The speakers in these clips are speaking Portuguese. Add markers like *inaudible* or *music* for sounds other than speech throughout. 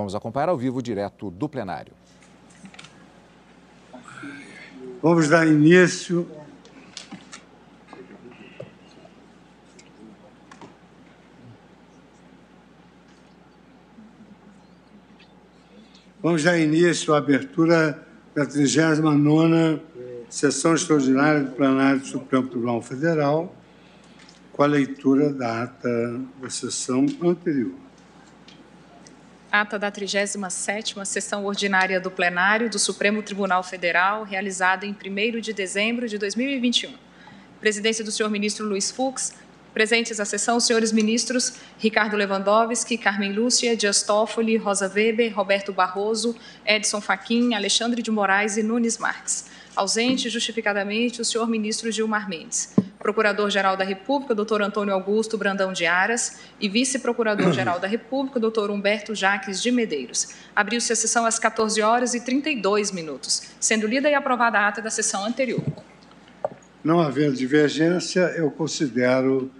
Vamos acompanhar ao vivo direto do plenário. Vamos dar início Vamos dar início à abertura da 39 Sessão Extraordinária do Plenário do Supremo Tribunal Federal, com a leitura da ata da sessão anterior ata da 37ª sessão ordinária do plenário do Supremo Tribunal Federal, realizada em 1 de dezembro de 2021. Presidência do senhor ministro Luiz Fux, presentes à sessão os senhores ministros Ricardo Lewandowski, Carmen Lúcia, Dias Toffoli, Rosa Weber, Roberto Barroso, Edson Fachin, Alexandre de Moraes e Nunes Marques. Ausente, justificadamente, o senhor ministro Gilmar Mendes. Procurador-Geral da República, Dr. Antônio Augusto Brandão de Aras, e Vice-Procurador-Geral da República, Dr. Humberto Jaques de Medeiros. Abriu-se a sessão às 14 horas e 32 minutos, sendo lida e aprovada a ata da sessão anterior. Não havendo divergência, eu considero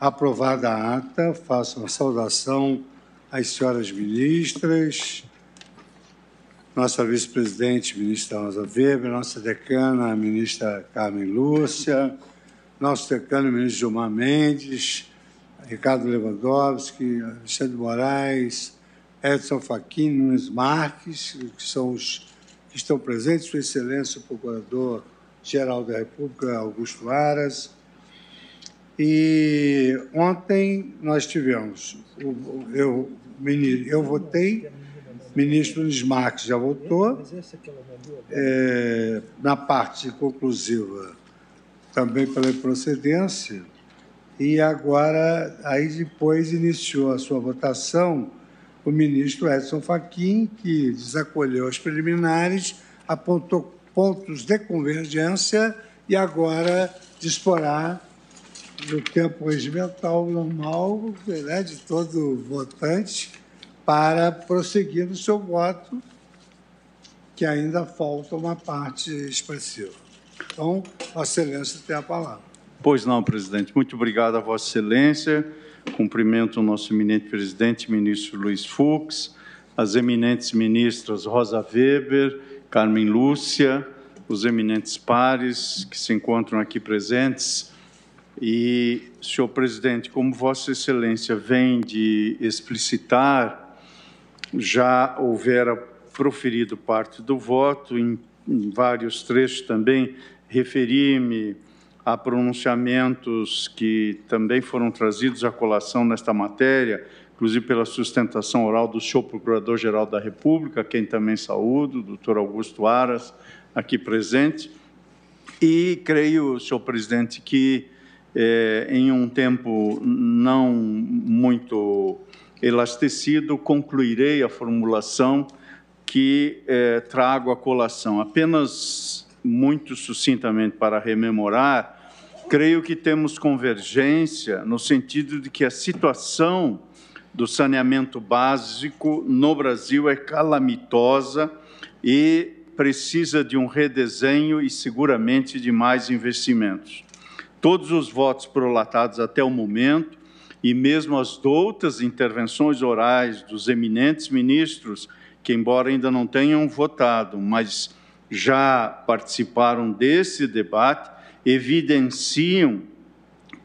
aprovada a ata, faço uma saudação às senhoras ministras, nossa vice-presidente, ministra Rosa Weber, nossa decana, ministra Carmen Lúcia, nosso decano, ministro Gilmar Mendes, Ricardo Lewandowski, Alexandre Moraes, Edson Fachin, Nunes Marques, que são os que estão presentes, Sua Excelência, o Procurador-Geral da República, Augusto Aras. E ontem nós tivemos, eu, eu votei, ministro Nunes Marques já votou, é, na parte conclusiva também pela procedência, e agora, aí depois iniciou a sua votação o ministro Edson Fachin, que desacolheu as preliminares, apontou pontos de convergência e agora disporá do tempo regimental normal né, de todo votante para prosseguir no seu voto, que ainda falta uma parte expressiva. Então, Vossa Excelência tem a palavra. Pois não, presidente. Muito obrigado a Vossa Excelência. Cumprimento o nosso eminente presidente, ministro Luiz Fux, as eminentes ministras Rosa Weber, Carmen Lúcia, os eminentes pares que se encontram aqui presentes. E, senhor presidente, como Vossa Excelência vem de explicitar, já houvera proferido parte do voto, em em vários trechos também, referi-me a pronunciamentos que também foram trazidos à colação nesta matéria, inclusive pela sustentação oral do senhor Procurador-Geral da República, quem também saúdo, doutor Augusto Aras, aqui presente. E creio, senhor presidente, que eh, em um tempo não muito elastecido, concluirei a formulação que eh, trago à colação. Apenas muito sucintamente para rememorar, creio que temos convergência no sentido de que a situação do saneamento básico no Brasil é calamitosa e precisa de um redesenho e seguramente de mais investimentos. Todos os votos prolatados até o momento e mesmo as doutas intervenções orais dos eminentes ministros que, embora ainda não tenham votado, mas já participaram desse debate, evidenciam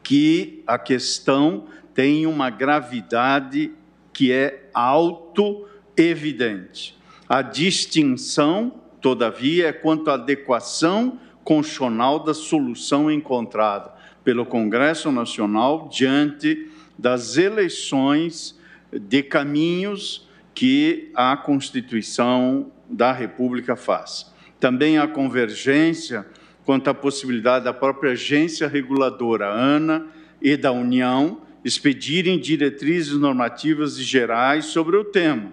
que a questão tem uma gravidade que é auto-evidente. A distinção, todavia, é quanto à adequação constitucional da solução encontrada pelo Congresso Nacional diante das eleições de caminhos que a Constituição da República faz. Também a convergência quanto à possibilidade da própria agência reguladora, ANA, e da União expedirem diretrizes normativas e gerais sobre o tema.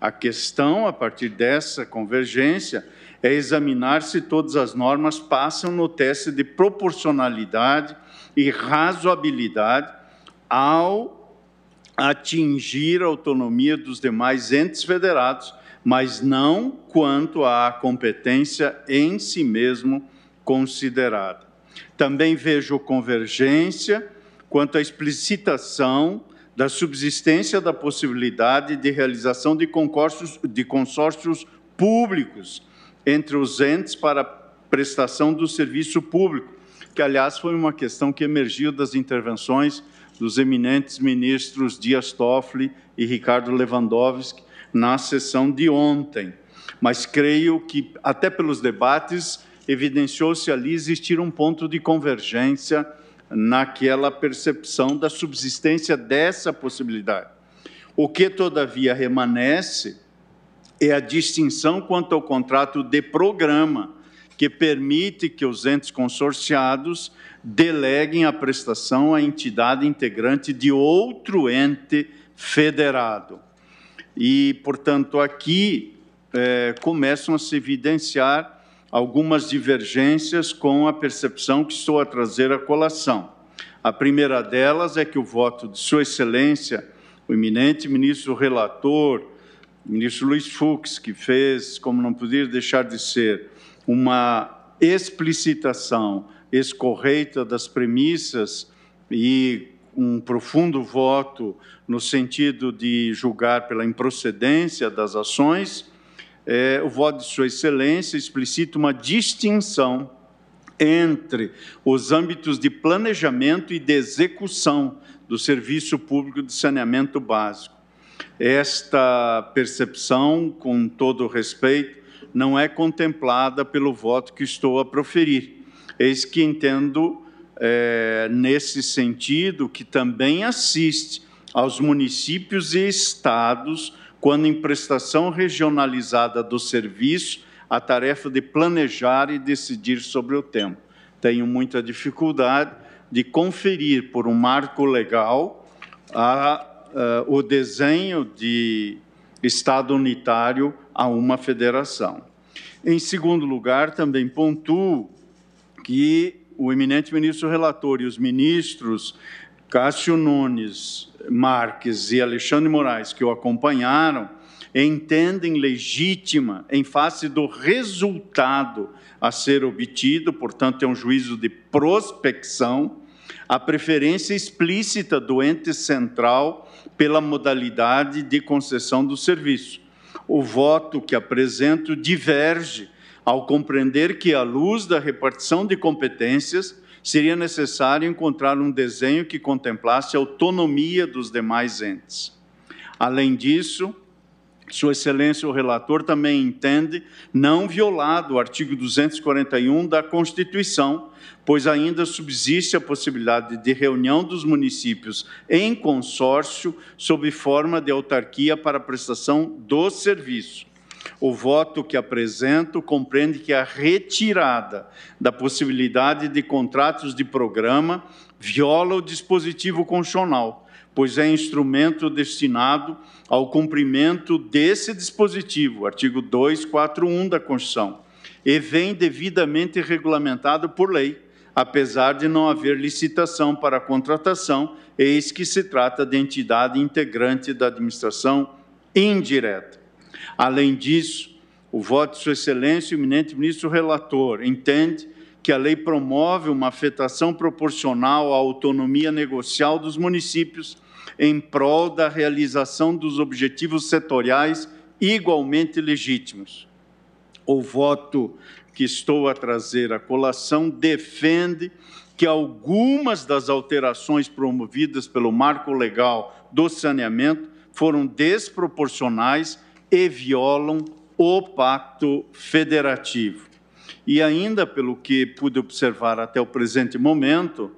A questão, a partir dessa convergência, é examinar se todas as normas passam no teste de proporcionalidade e razoabilidade ao atingir a autonomia dos demais entes federados, mas não quanto à competência em si mesmo considerada. Também vejo convergência quanto à explicitação da subsistência da possibilidade de realização de concursos de consórcios públicos entre os entes para prestação do serviço público, que aliás foi uma questão que emergiu das intervenções dos eminentes ministros Dias Toffoli e Ricardo Lewandowski na sessão de ontem. Mas creio que, até pelos debates, evidenciou-se ali existir um ponto de convergência naquela percepção da subsistência dessa possibilidade. O que, todavia, remanece é a distinção quanto ao contrato de programa que permite que os entes consorciados deleguem a prestação à entidade integrante de outro ente federado. E, portanto, aqui eh, começam a se evidenciar algumas divergências com a percepção que estou a trazer à colação. A primeira delas é que o voto de Sua Excelência, o eminente ministro relator, ministro Luiz Fux, que fez, como não podia deixar de ser, uma explicitação escorreita das premissas e um profundo voto no sentido de julgar pela improcedência das ações, é, o voto de Sua Excelência explicita uma distinção entre os âmbitos de planejamento e de execução do Serviço Público de Saneamento Básico. Esta percepção, com todo respeito, não é contemplada pelo voto que estou a proferir. Eis que entendo é, nesse sentido que também assiste aos municípios e estados quando em prestação regionalizada do serviço a tarefa de planejar e decidir sobre o tempo. Tenho muita dificuldade de conferir por um marco legal a, a, o desenho de Estado unitário a uma federação. Em segundo lugar, também pontuo que o eminente ministro relator e os ministros Cássio Nunes, Marques e Alexandre Moraes, que o acompanharam, entendem legítima, em face do resultado a ser obtido, portanto, é um juízo de prospecção, a preferência explícita do ente central pela modalidade de concessão do serviço. O voto que apresento diverge ao compreender que, à luz da repartição de competências, seria necessário encontrar um desenho que contemplasse a autonomia dos demais entes. Além disso, sua Excelência o relator também entende não violado o artigo 241 da Constituição, pois ainda subsiste a possibilidade de reunião dos municípios em consórcio, sob forma de autarquia, para a prestação do serviço. O voto que apresento compreende que a retirada da possibilidade de contratos de programa viola o dispositivo constitucional, pois é instrumento destinado ao cumprimento desse dispositivo, artigo 241 da Constituição, e vem devidamente regulamentado por lei apesar de não haver licitação para a contratação, eis que se trata de entidade integrante da administração indireta. Além disso, o voto de Sua Excelência, o eminente ministro relator, entende que a lei promove uma afetação proporcional à autonomia negocial dos municípios em prol da realização dos objetivos setoriais igualmente legítimos. O voto que estou a trazer à colação defende que algumas das alterações promovidas pelo marco legal do saneamento foram desproporcionais e violam o pacto federativo. E ainda, pelo que pude observar até o presente momento,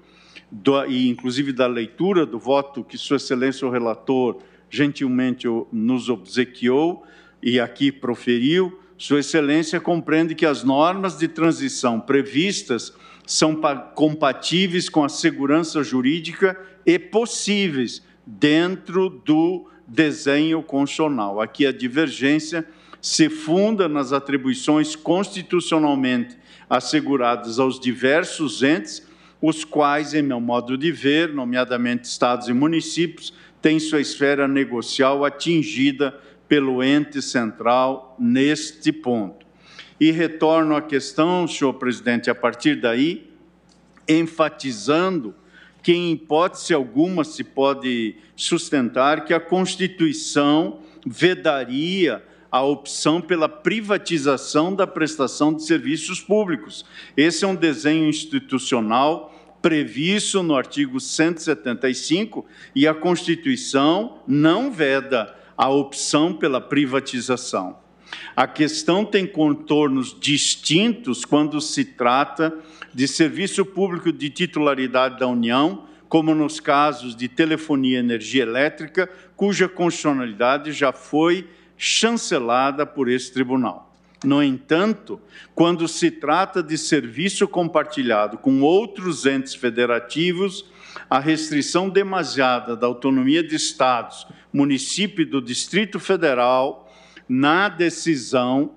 do, e inclusive da leitura do voto que Sua Excelência o relator gentilmente nos obsequiou e aqui proferiu, sua Excelência compreende que as normas de transição previstas são compatíveis com a segurança jurídica e possíveis dentro do desenho constitucional. Aqui a divergência se funda nas atribuições constitucionalmente asseguradas aos diversos entes, os quais, em meu modo de ver, nomeadamente estados e municípios, têm sua esfera negocial atingida pelo ente central neste ponto. E retorno à questão, senhor presidente, a partir daí, enfatizando que, em hipótese alguma, se pode sustentar que a Constituição vedaria a opção pela privatização da prestação de serviços públicos. Esse é um desenho institucional previsto no artigo 175 e a Constituição não veda a opção pela privatização. A questão tem contornos distintos quando se trata de serviço público de titularidade da União, como nos casos de telefonia e energia elétrica, cuja constitucionalidade já foi chancelada por esse tribunal. No entanto, quando se trata de serviço compartilhado com outros entes federativos, a restrição demasiada da autonomia de estados, município e do Distrito Federal na decisão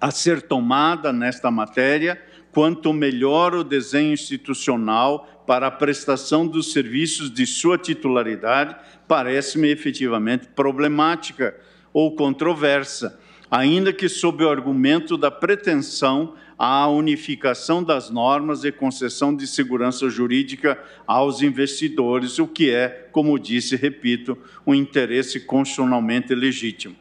a ser tomada nesta matéria, quanto melhor o desenho institucional para a prestação dos serviços de sua titularidade, parece-me efetivamente problemática ou controversa, ainda que sob o argumento da pretensão à unificação das normas e concessão de segurança jurídica aos investidores, o que é, como disse, repito, um interesse constitucionalmente legítimo.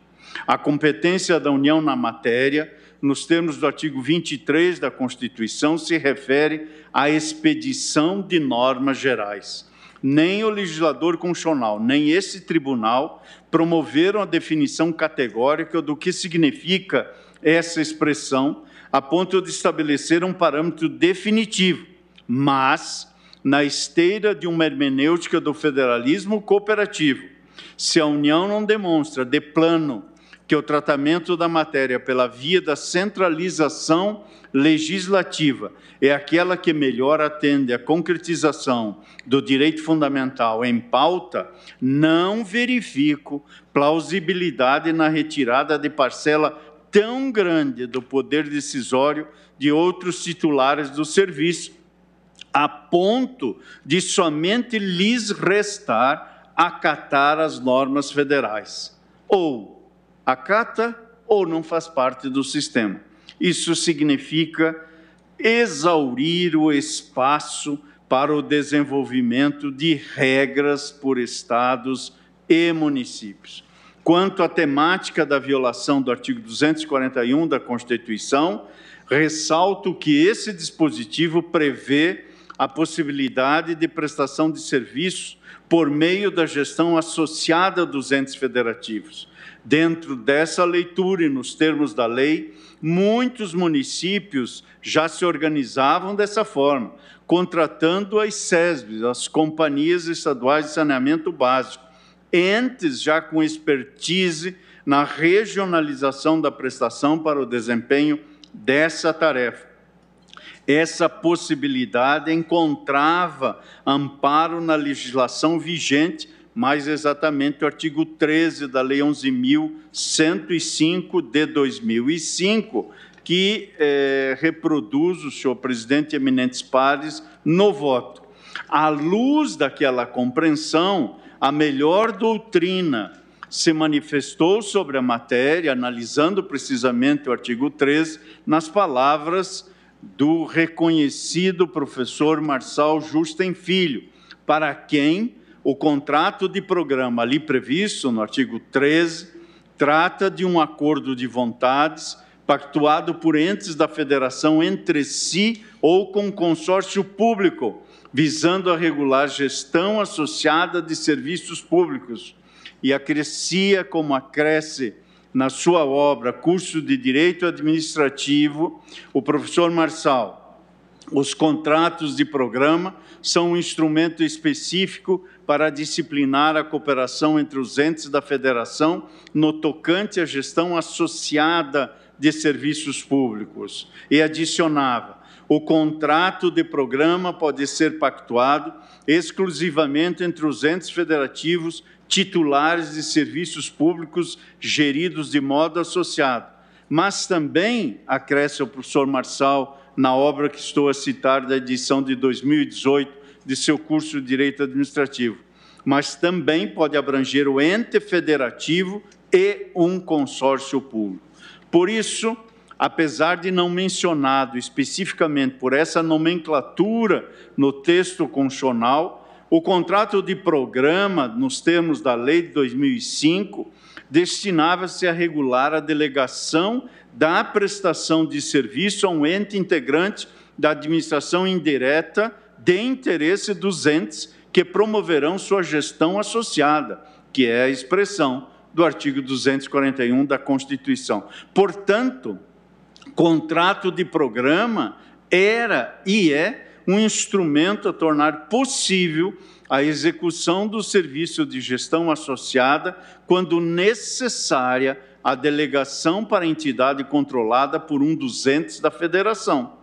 A competência da União na matéria, nos termos do artigo 23 da Constituição, se refere à expedição de normas gerais nem o legislador constitucional, nem esse tribunal promoveram a definição categórica do que significa essa expressão, a ponto de estabelecer um parâmetro definitivo, mas na esteira de uma hermenêutica do federalismo cooperativo. Se a União não demonstra de plano que o tratamento da matéria pela via da centralização legislativa é aquela que melhor atende à concretização do direito fundamental em pauta, não verifico plausibilidade na retirada de parcela tão grande do poder decisório de outros titulares do serviço, a ponto de somente lhes restar acatar as normas federais. Ou acata ou não faz parte do sistema. Isso significa exaurir o espaço para o desenvolvimento de regras por estados e municípios quanto à temática da violação do artigo 241 da Constituição, ressalto que esse dispositivo prevê a possibilidade de prestação de serviços por meio da gestão associada dos entes federativos. Dentro dessa leitura e nos termos da lei, muitos municípios já se organizavam dessa forma, contratando as SESBs, as Companhias Estaduais de Saneamento Básico, entes já com expertise na regionalização da prestação para o desempenho dessa tarefa. Essa possibilidade encontrava amparo na legislação vigente, mais exatamente o artigo 13 da Lei 11.105 de 2005, que eh, reproduz o senhor presidente Eminentes Pares no voto. À luz daquela compreensão, a melhor doutrina se manifestou sobre a matéria, analisando precisamente o artigo 3, nas palavras do reconhecido professor Marçal Justem Filho, para quem o contrato de programa ali previsto no artigo 13 trata de um acordo de vontades pactuado por entes da federação entre si ou com consórcio público visando a regular gestão associada de serviços públicos e acrescia como acresce na sua obra Curso de Direito Administrativo, o professor Marçal. Os contratos de programa são um instrumento específico para disciplinar a cooperação entre os entes da federação no tocante à gestão associada de serviços públicos. E adicionava: o contrato de programa pode ser pactuado exclusivamente entre os entes federativos titulares de serviços públicos geridos de modo associado. Mas também, acresce o professor Marçal na obra que estou a citar da edição de 2018 de seu curso de Direito Administrativo, mas também pode abranger o ente federativo e um consórcio público. Por isso, apesar de não mencionado especificamente por essa nomenclatura no texto constitucional, o contrato de programa, nos termos da lei de 2005, destinava-se a regular a delegação da prestação de serviço a um ente integrante da administração indireta de interesse dos entes que promoverão sua gestão associada, que é a expressão do artigo 241 da Constituição. Portanto, Contrato de programa era e é um instrumento a tornar possível a execução do serviço de gestão associada, quando necessária, a delegação para a entidade controlada por um dos entes da federação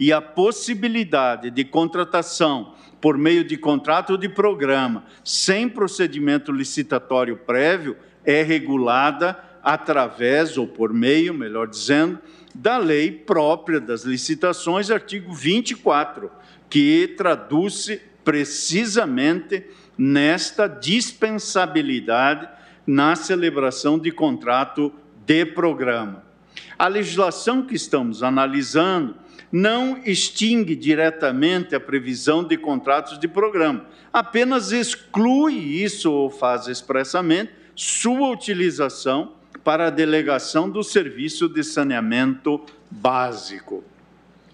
e a possibilidade de contratação por meio de contrato de programa sem procedimento licitatório prévio é regulada através ou por meio, melhor dizendo, da lei própria das licitações, artigo 24, que traduz-se precisamente nesta dispensabilidade na celebração de contrato de programa. A legislação que estamos analisando não extingue diretamente a previsão de contratos de programa, apenas exclui isso ou faz expressamente sua utilização para a delegação do Serviço de Saneamento Básico.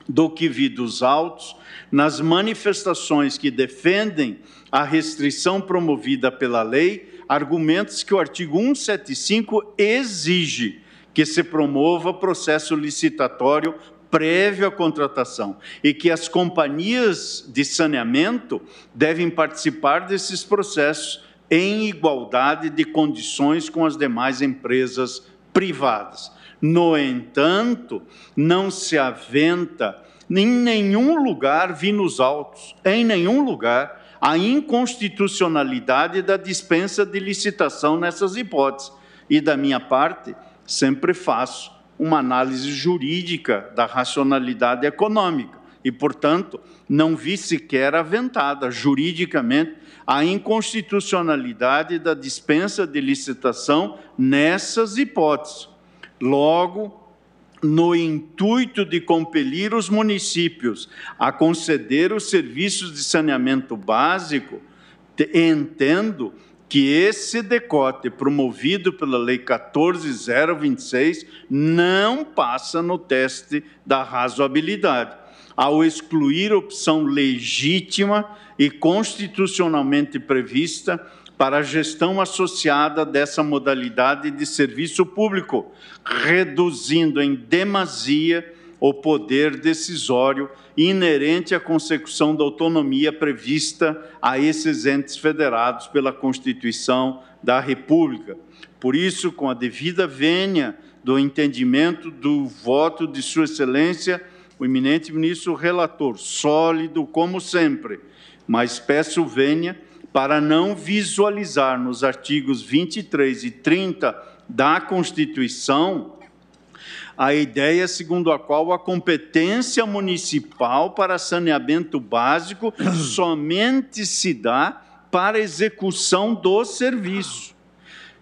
Do que vi dos altos, nas manifestações que defendem a restrição promovida pela lei, argumentos que o artigo 175 exige que se promova processo licitatório prévio à contratação e que as companhias de saneamento devem participar desses processos em igualdade de condições com as demais empresas privadas. No entanto, não se aventa em nenhum lugar vi nos autos, em nenhum lugar, a inconstitucionalidade da dispensa de licitação nessas hipóteses. E da minha parte, sempre faço uma análise jurídica da racionalidade econômica e, portanto, não vi sequer aventada juridicamente a inconstitucionalidade da dispensa de licitação nessas hipóteses. Logo, no intuito de compelir os municípios a conceder os serviços de saneamento básico, entendo que esse decote promovido pela Lei 14026 não passa no teste da razoabilidade, ao excluir opção legítima e constitucionalmente prevista para a gestão associada dessa modalidade de serviço público, reduzindo em demasia o poder decisório inerente à consecução da autonomia prevista a esses entes federados pela Constituição da República. Por isso, com a devida vênia do entendimento do voto de Sua Excelência, o eminente ministro relator, sólido como sempre, mas peço vênia para não visualizar nos artigos 23 e 30 da Constituição a ideia segundo a qual a competência municipal para saneamento básico *clears throat* somente se dá para execução do serviço.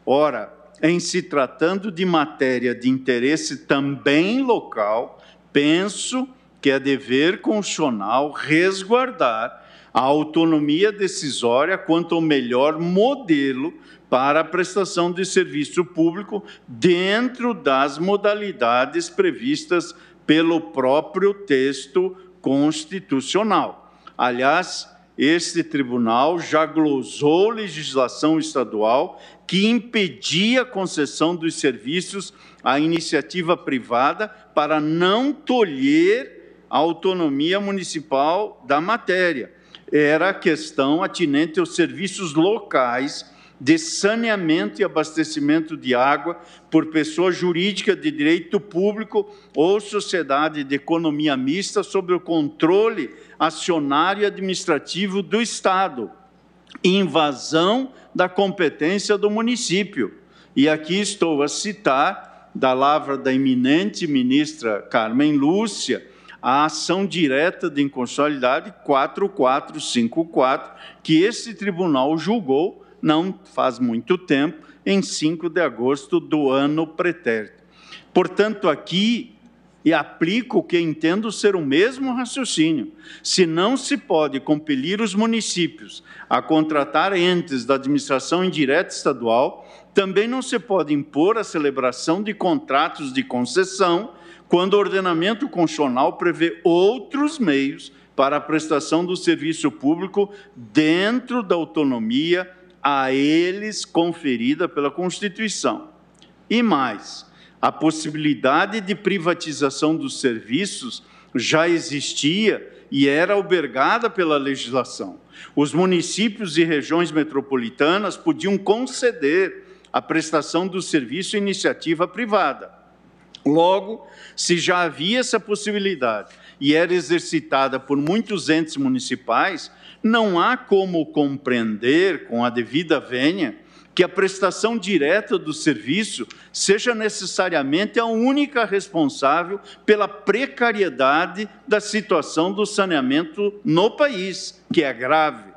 Ora, em se tratando de matéria de interesse também local, penso que é dever constitucional resguardar a autonomia decisória quanto ao melhor modelo para a prestação de serviço público dentro das modalidades previstas pelo próprio texto constitucional. Aliás, este tribunal já glosou legislação estadual que impedia a concessão dos serviços à iniciativa privada para não tolher a autonomia municipal da matéria era a questão atinente aos serviços locais de saneamento e abastecimento de água por pessoa jurídica de direito público ou sociedade de economia mista sob o controle acionário e administrativo do Estado, invasão da competência do município. E aqui estou a citar da lavra da eminente ministra Carmen Lúcia, a ação direta de inconstitucionalidade 4454, que esse tribunal julgou não faz muito tempo, em 5 de agosto do ano pretérito. Portanto, aqui e aplico o que entendo ser o mesmo raciocínio. Se não se pode compelir os municípios a contratar entes da administração indireta estadual, também não se pode impor a celebração de contratos de concessão quando o ordenamento constitucional prevê outros meios para a prestação do serviço público dentro da autonomia a eles conferida pela Constituição. E mais, a possibilidade de privatização dos serviços já existia e era albergada pela legislação. Os municípios e regiões metropolitanas podiam conceder a prestação do serviço iniciativa privada. Logo, se já havia essa possibilidade e era exercitada por muitos entes municipais, não há como compreender, com a devida vênia, que a prestação direta do serviço seja necessariamente a única responsável pela precariedade da situação do saneamento no país, que é grave.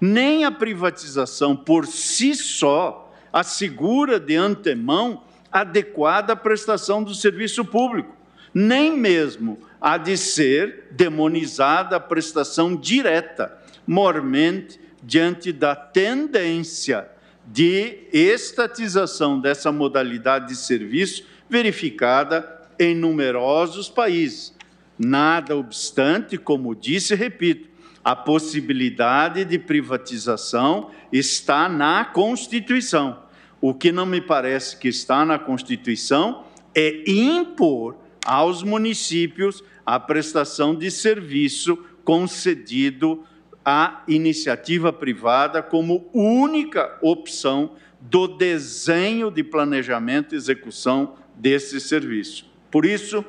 Nem a privatização por si só assegura de antemão adequada à prestação do serviço público, nem mesmo há de ser demonizada a prestação direta, mormente diante da tendência de estatização dessa modalidade de serviço verificada em numerosos países. Nada obstante, como disse e repito, a possibilidade de privatização está na Constituição o que não me parece que está na Constituição é impor aos municípios a prestação de serviço concedido à iniciativa privada como única opção do desenho de planejamento e execução desse serviço. Por isso,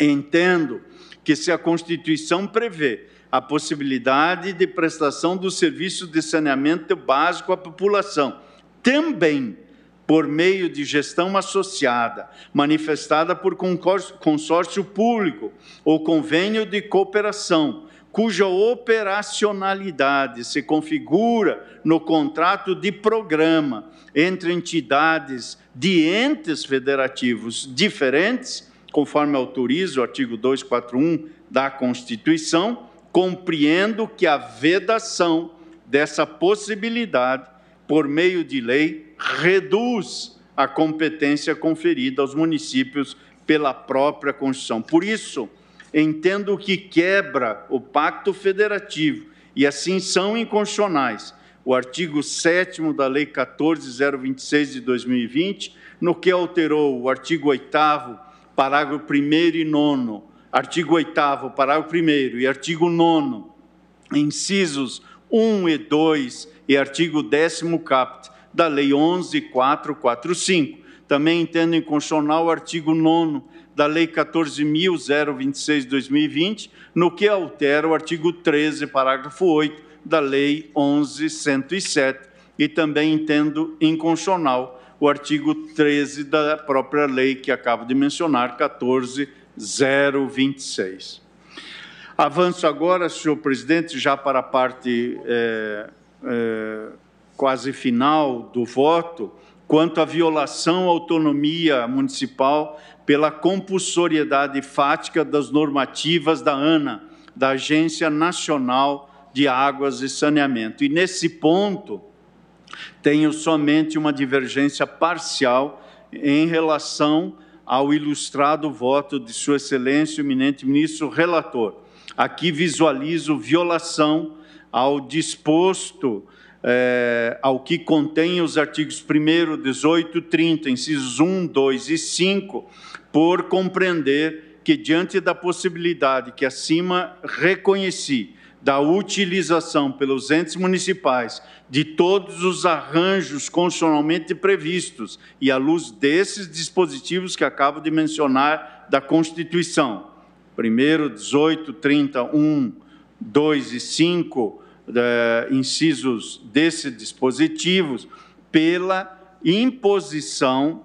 entendo que se a Constituição prevê a possibilidade de prestação do serviço de saneamento básico à população, também por meio de gestão associada, manifestada por consórcio público ou convênio de cooperação, cuja operacionalidade se configura no contrato de programa entre entidades de entes federativos diferentes, conforme autoriza o artigo 241 da Constituição, compreendo que a vedação dessa possibilidade por meio de lei, reduz a competência conferida aos municípios pela própria Constituição. Por isso, entendo que quebra o pacto federativo e assim são inconstitucionais o artigo 7 da Lei 14026 de 2020, no que alterou o artigo 8 parágrafo 1 e 9, artigo 8 parágrafo 1 e artigo 9, incisos 1 e 2 e artigo 10 caput da Lei 11.445. Também entendo inconstitucional o artigo 9 da Lei 14.026-2020, no que altera o artigo 13, parágrafo 8 da Lei 11.107 e também entendo inconstitucional o artigo 13 da própria lei que acabo de mencionar, 14.026. Avanço agora, senhor presidente, já para a parte... É é, quase final do voto quanto à violação à autonomia municipal pela compulsoriedade fática das normativas da ANA, da Agência Nacional de Águas e Saneamento. E nesse ponto, tenho somente uma divergência parcial em relação ao ilustrado voto de Sua Excelência, o eminente ministro relator. Aqui visualizo violação ao disposto é, ao que contém os artigos 1, 18, 30, incisos 1, 2 e 5, por compreender que, diante da possibilidade que acima reconheci da utilização pelos entes municipais de todos os arranjos constitucionalmente previstos e à luz desses dispositivos que acabo de mencionar da Constituição, 1, 18, 30, 1, 2 e 5, uh, incisos desses dispositivos pela imposição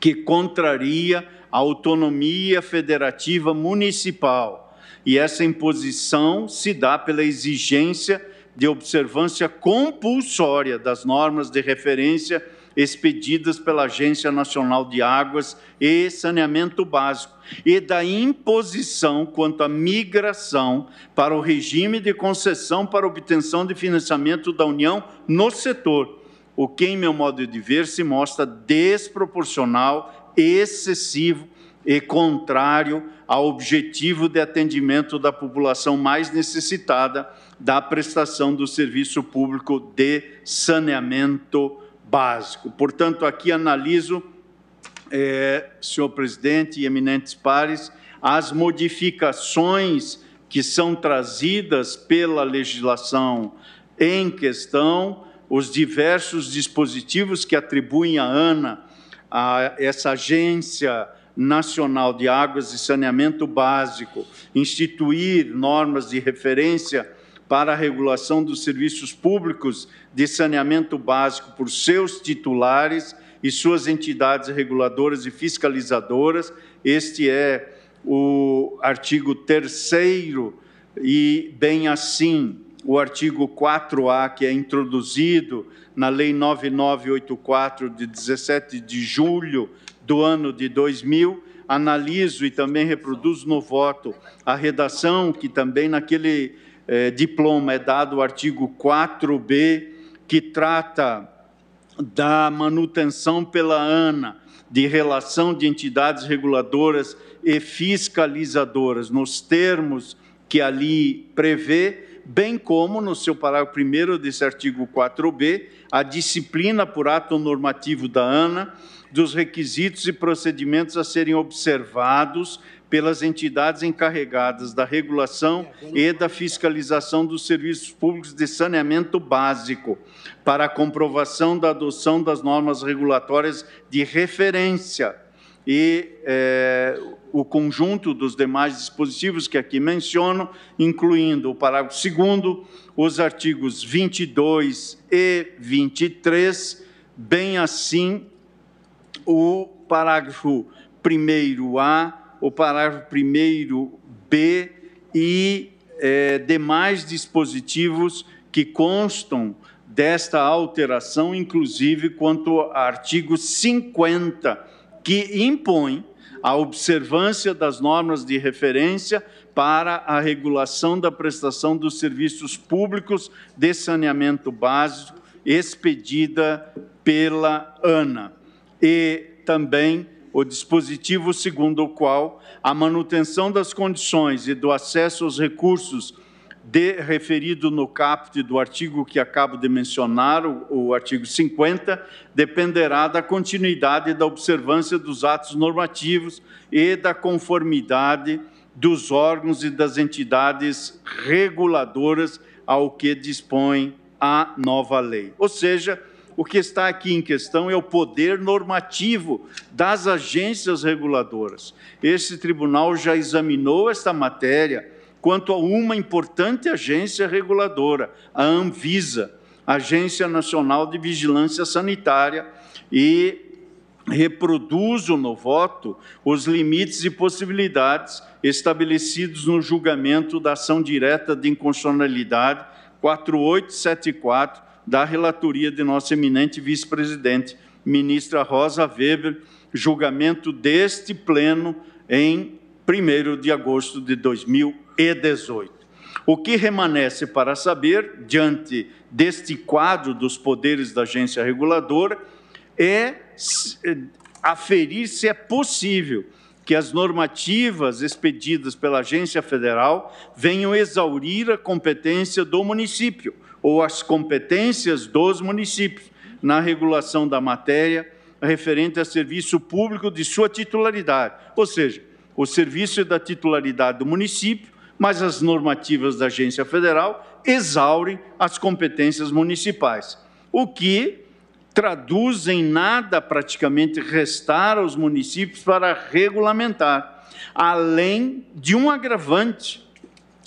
que contraria a autonomia federativa municipal. E essa imposição se dá pela exigência de observância compulsória das normas de referência expedidas pela Agência Nacional de Águas e Saneamento Básico e da imposição quanto à migração para o regime de concessão para obtenção de financiamento da União no setor, o que, em meu modo de ver, se mostra desproporcional, excessivo e contrário ao objetivo de atendimento da população mais necessitada da prestação do serviço público de saneamento básico básico. Portanto, aqui analiso, é, senhor presidente e eminentes pares, as modificações que são trazidas pela legislação em questão, os diversos dispositivos que atribuem à ANA, a essa agência Nacional de Águas e Saneamento Básico, instituir normas de referência para a regulação dos serviços públicos de saneamento básico por seus titulares e suas entidades reguladoras e fiscalizadoras. Este é o artigo 3 e bem assim o artigo 4A que é introduzido na Lei 9984 de 17 de julho do ano de 2000, analiso e também reproduzo no voto a redação que também naquele eh, diploma é dado o artigo 4B, que trata da manutenção pela ANA de relação de entidades reguladoras e fiscalizadoras, nos termos que ali prevê, bem como, no seu parágrafo 1 desse artigo 4b, a disciplina por ato normativo da ANA dos requisitos e procedimentos a serem observados pelas entidades encarregadas da regulação e da fiscalização dos serviços públicos de saneamento básico, para a comprovação da adoção das normas regulatórias de referência e é, o conjunto dos demais dispositivos que aqui menciono, incluindo o parágrafo 2, os artigos 22 e 23, bem assim o parágrafo 1A o parágrafo 1b e é, demais dispositivos que constam desta alteração, inclusive quanto ao artigo 50, que impõe a observância das normas de referência para a regulação da prestação dos serviços públicos de saneamento básico expedida pela ANA. E também o dispositivo segundo o qual a manutenção das condições e do acesso aos recursos de referido no caput do artigo que acabo de mencionar, o, o artigo 50, dependerá da continuidade da observância dos atos normativos e da conformidade dos órgãos e das entidades reguladoras ao que dispõe a nova lei. Ou seja, o que está aqui em questão é o poder normativo das agências reguladoras. Esse tribunal já examinou esta matéria quanto a uma importante agência reguladora, a Anvisa, Agência Nacional de Vigilância Sanitária, e reproduzo no voto os limites e possibilidades estabelecidos no julgamento da ação direta de inconstitucionalidade 4874 da relatoria de nosso eminente vice-presidente, ministra Rosa Weber, julgamento deste pleno em 1 de agosto de 2018. O que remanece para saber, diante deste quadro dos poderes da agência reguladora, é eh, aferir se é possível que as normativas expedidas pela agência federal venham exaurir a competência do município, ou as competências dos municípios na regulação da matéria referente a serviço público de sua titularidade, ou seja, o serviço é da titularidade do município, mas as normativas da agência federal exaurem as competências municipais, o que traduz em nada praticamente restar aos municípios para regulamentar, além de um agravante.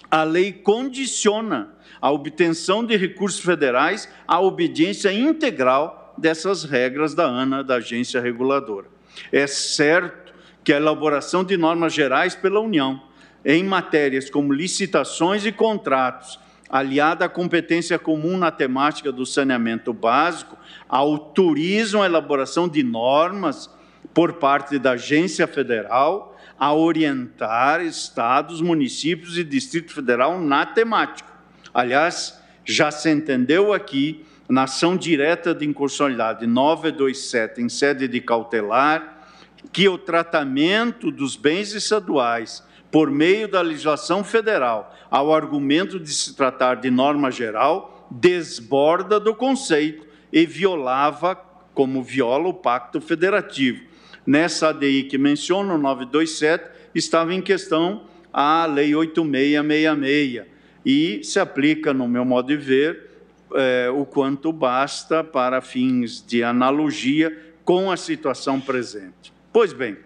A lei condiciona a obtenção de recursos federais, a obediência integral dessas regras da ANA, da agência reguladora. É certo que a elaboração de normas gerais pela União em matérias como licitações e contratos, aliada à competência comum na temática do saneamento básico, autorizam a elaboração de normas por parte da agência federal a orientar estados, municípios e Distrito Federal na temática. Aliás, já se entendeu aqui na ação direta de inconstitucionalidade 927 em sede de cautelar que o tratamento dos bens estaduais por meio da legislação federal, ao argumento de se tratar de norma geral, desborda do conceito e violava, como viola o pacto federativo. Nessa ADI que menciono, 927, estava em questão a Lei 8666, e se aplica, no meu modo de ver, é, o quanto basta para fins de analogia com a situação presente. Pois bem,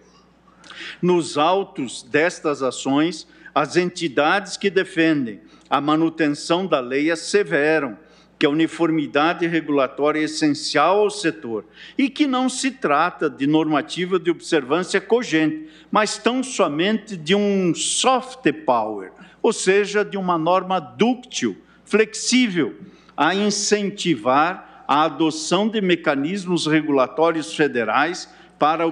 nos autos destas ações, as entidades que defendem a manutenção da lei asseveram que a uniformidade regulatória é essencial ao setor e que não se trata de normativa de observância cogente, mas tão somente de um soft power, ou seja, de uma norma dúctil, flexível, a incentivar a adoção de mecanismos regulatórios federais para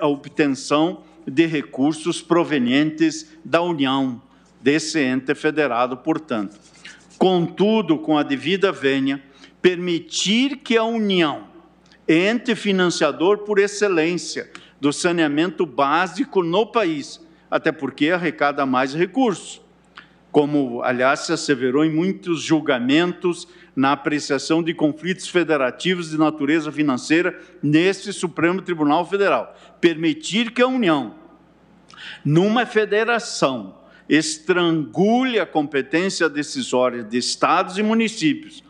a obtenção de recursos provenientes da União, desse ente federado, portanto. Contudo, com a devida vênia, permitir que a União, ente financiador por excelência do saneamento básico no país, até porque arrecada mais recursos, como, aliás, se asseverou em muitos julgamentos na apreciação de conflitos federativos de natureza financeira neste Supremo Tribunal Federal. Permitir que a União, numa federação, estrangule a competência decisória de estados e municípios,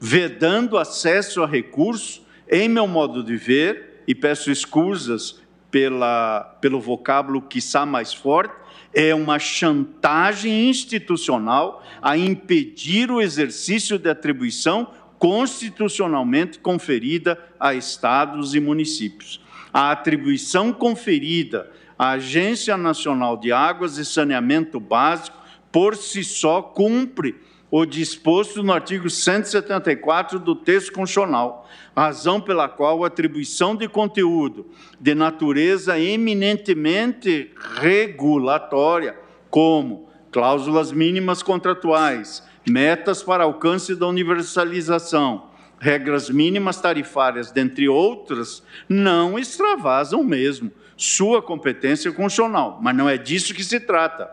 vedando acesso a recursos, em meu modo de ver, e peço escusas pela, pelo vocábulo quiçá mais forte, é uma chantagem institucional a impedir o exercício da atribuição constitucionalmente conferida a estados e municípios. A atribuição conferida à Agência Nacional de Águas e Saneamento Básico por si só cumpre o disposto no artigo 174 do texto constitucional, razão pela qual a atribuição de conteúdo de natureza eminentemente regulatória, como cláusulas mínimas contratuais, metas para alcance da universalização, regras mínimas tarifárias, dentre outras, não extravasam mesmo sua competência constitucional, mas não é disso que se trata.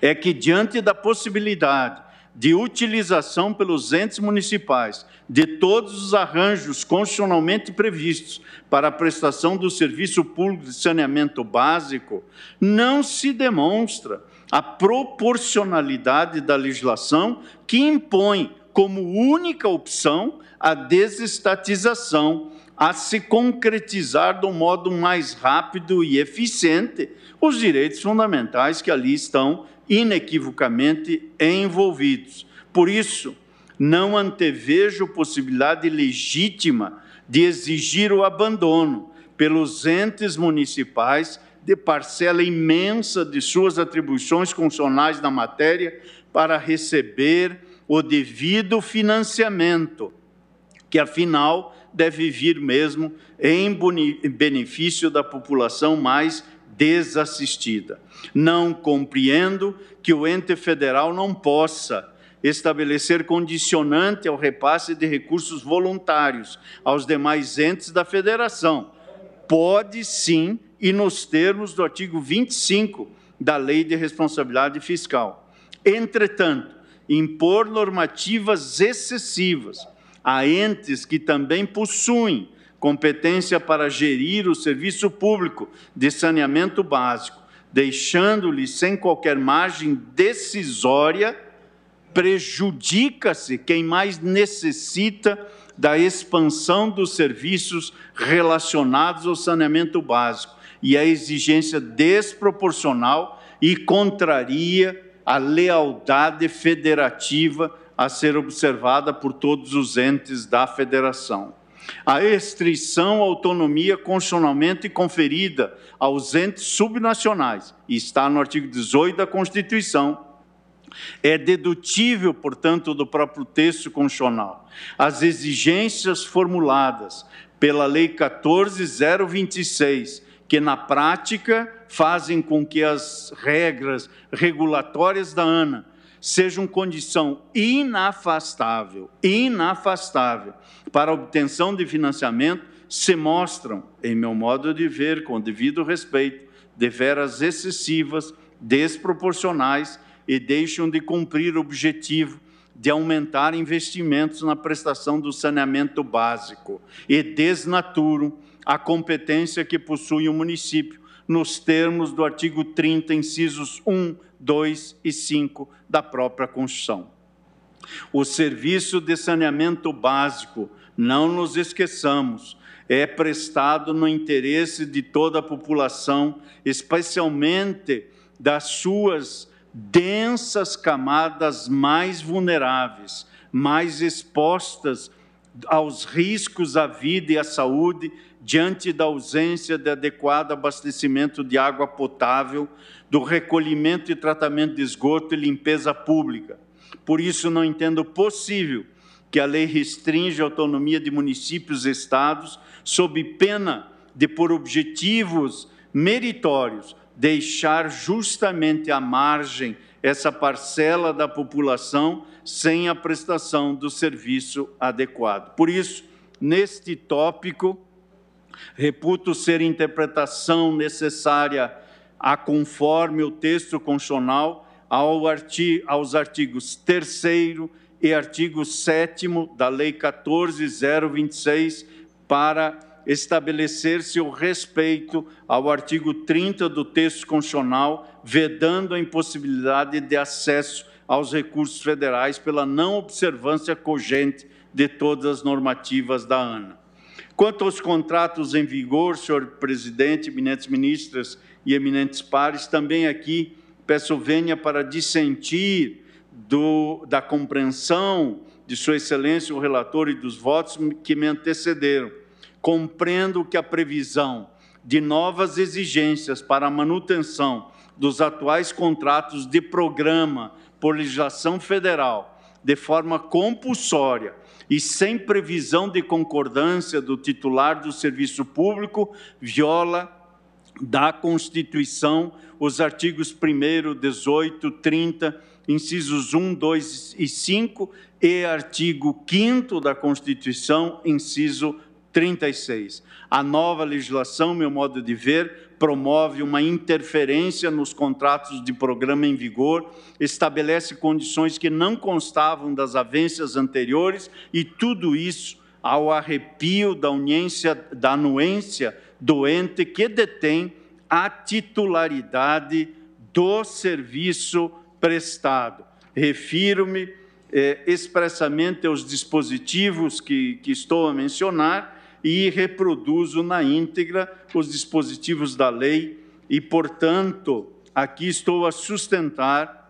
É que diante da possibilidade de utilização pelos entes municipais de todos os arranjos constitucionalmente previstos para a prestação do serviço público de saneamento básico, não se demonstra a proporcionalidade da legislação que impõe como única opção a desestatização a se concretizar do modo mais rápido e eficiente os direitos fundamentais que ali estão inequivocamente envolvidos. Por isso, não antevejo possibilidade legítima de exigir o abandono pelos entes municipais de parcela imensa de suas atribuições funcionais na matéria para receber o devido financiamento, que afinal deve vir mesmo em benefício da população mais desassistida. Não compreendo que o ente federal não possa estabelecer condicionante ao repasse de recursos voluntários aos demais entes da federação. Pode sim, e nos termos do artigo 25 da Lei de Responsabilidade Fiscal. Entretanto, impor normativas excessivas a entes que também possuem competência para gerir o serviço público de saneamento básico, deixando-lhe sem qualquer margem decisória, prejudica-se quem mais necessita da expansão dos serviços relacionados ao saneamento básico e a exigência desproporcional e contraria a lealdade federativa a ser observada por todos os entes da federação. A restrição à autonomia constitucionalmente conferida aos entes subnacionais, e está no artigo 18 da Constituição, é dedutível, portanto, do próprio texto constitucional. As exigências formuladas pela Lei 14026, que na prática fazem com que as regras regulatórias da ANA sejam condição inafastável, inafastável para a obtenção de financiamento, se mostram, em meu modo de ver, com devido respeito, deveras excessivas, desproporcionais e deixam de cumprir o objetivo de aumentar investimentos na prestação do saneamento básico e desnaturam a competência que possui o município nos termos do artigo 30, incisos 1, 2 e 5 da própria Constituição. O serviço de saneamento básico, não nos esqueçamos, é prestado no interesse de toda a população, especialmente das suas densas camadas mais vulneráveis, mais expostas aos riscos à vida e à saúde diante da ausência de adequado abastecimento de água potável, do recolhimento e tratamento de esgoto e limpeza pública. Por isso, não entendo possível que a lei restringe a autonomia de municípios e estados, sob pena de, por objetivos meritórios, deixar justamente à margem essa parcela da população sem a prestação do serviço adequado. Por isso, neste tópico, Reputo ser interpretação necessária a conforme o texto constitucional ao artigo, aos artigos 3 e artigo 7 da Lei 14026 para estabelecer-se o respeito ao artigo 30 do texto constitucional, vedando a impossibilidade de acesso aos recursos federais pela não observância cogente de todas as normativas da ANA. Quanto aos contratos em vigor, senhor presidente, eminentes ministras e eminentes pares, também aqui peço vênia para dissentir do, da compreensão de Sua Excelência o relator e dos votos que me antecederam. Compreendo que a previsão de novas exigências para a manutenção dos atuais contratos de programa por legislação federal de forma compulsória e sem previsão de concordância do titular do serviço público, viola da Constituição os artigos 1, 18, 30, incisos 1, 2 e 5 e artigo 5 da Constituição, inciso 36. A nova legislação, meu modo de ver, promove uma interferência nos contratos de programa em vigor, estabelece condições que não constavam das avências anteriores e tudo isso ao arrepio da, unência, da anuência doente que detém a titularidade do serviço prestado. Refiro-me eh, expressamente aos dispositivos que, que estou a mencionar, e reproduzo na íntegra os dispositivos da lei e, portanto, aqui estou a sustentar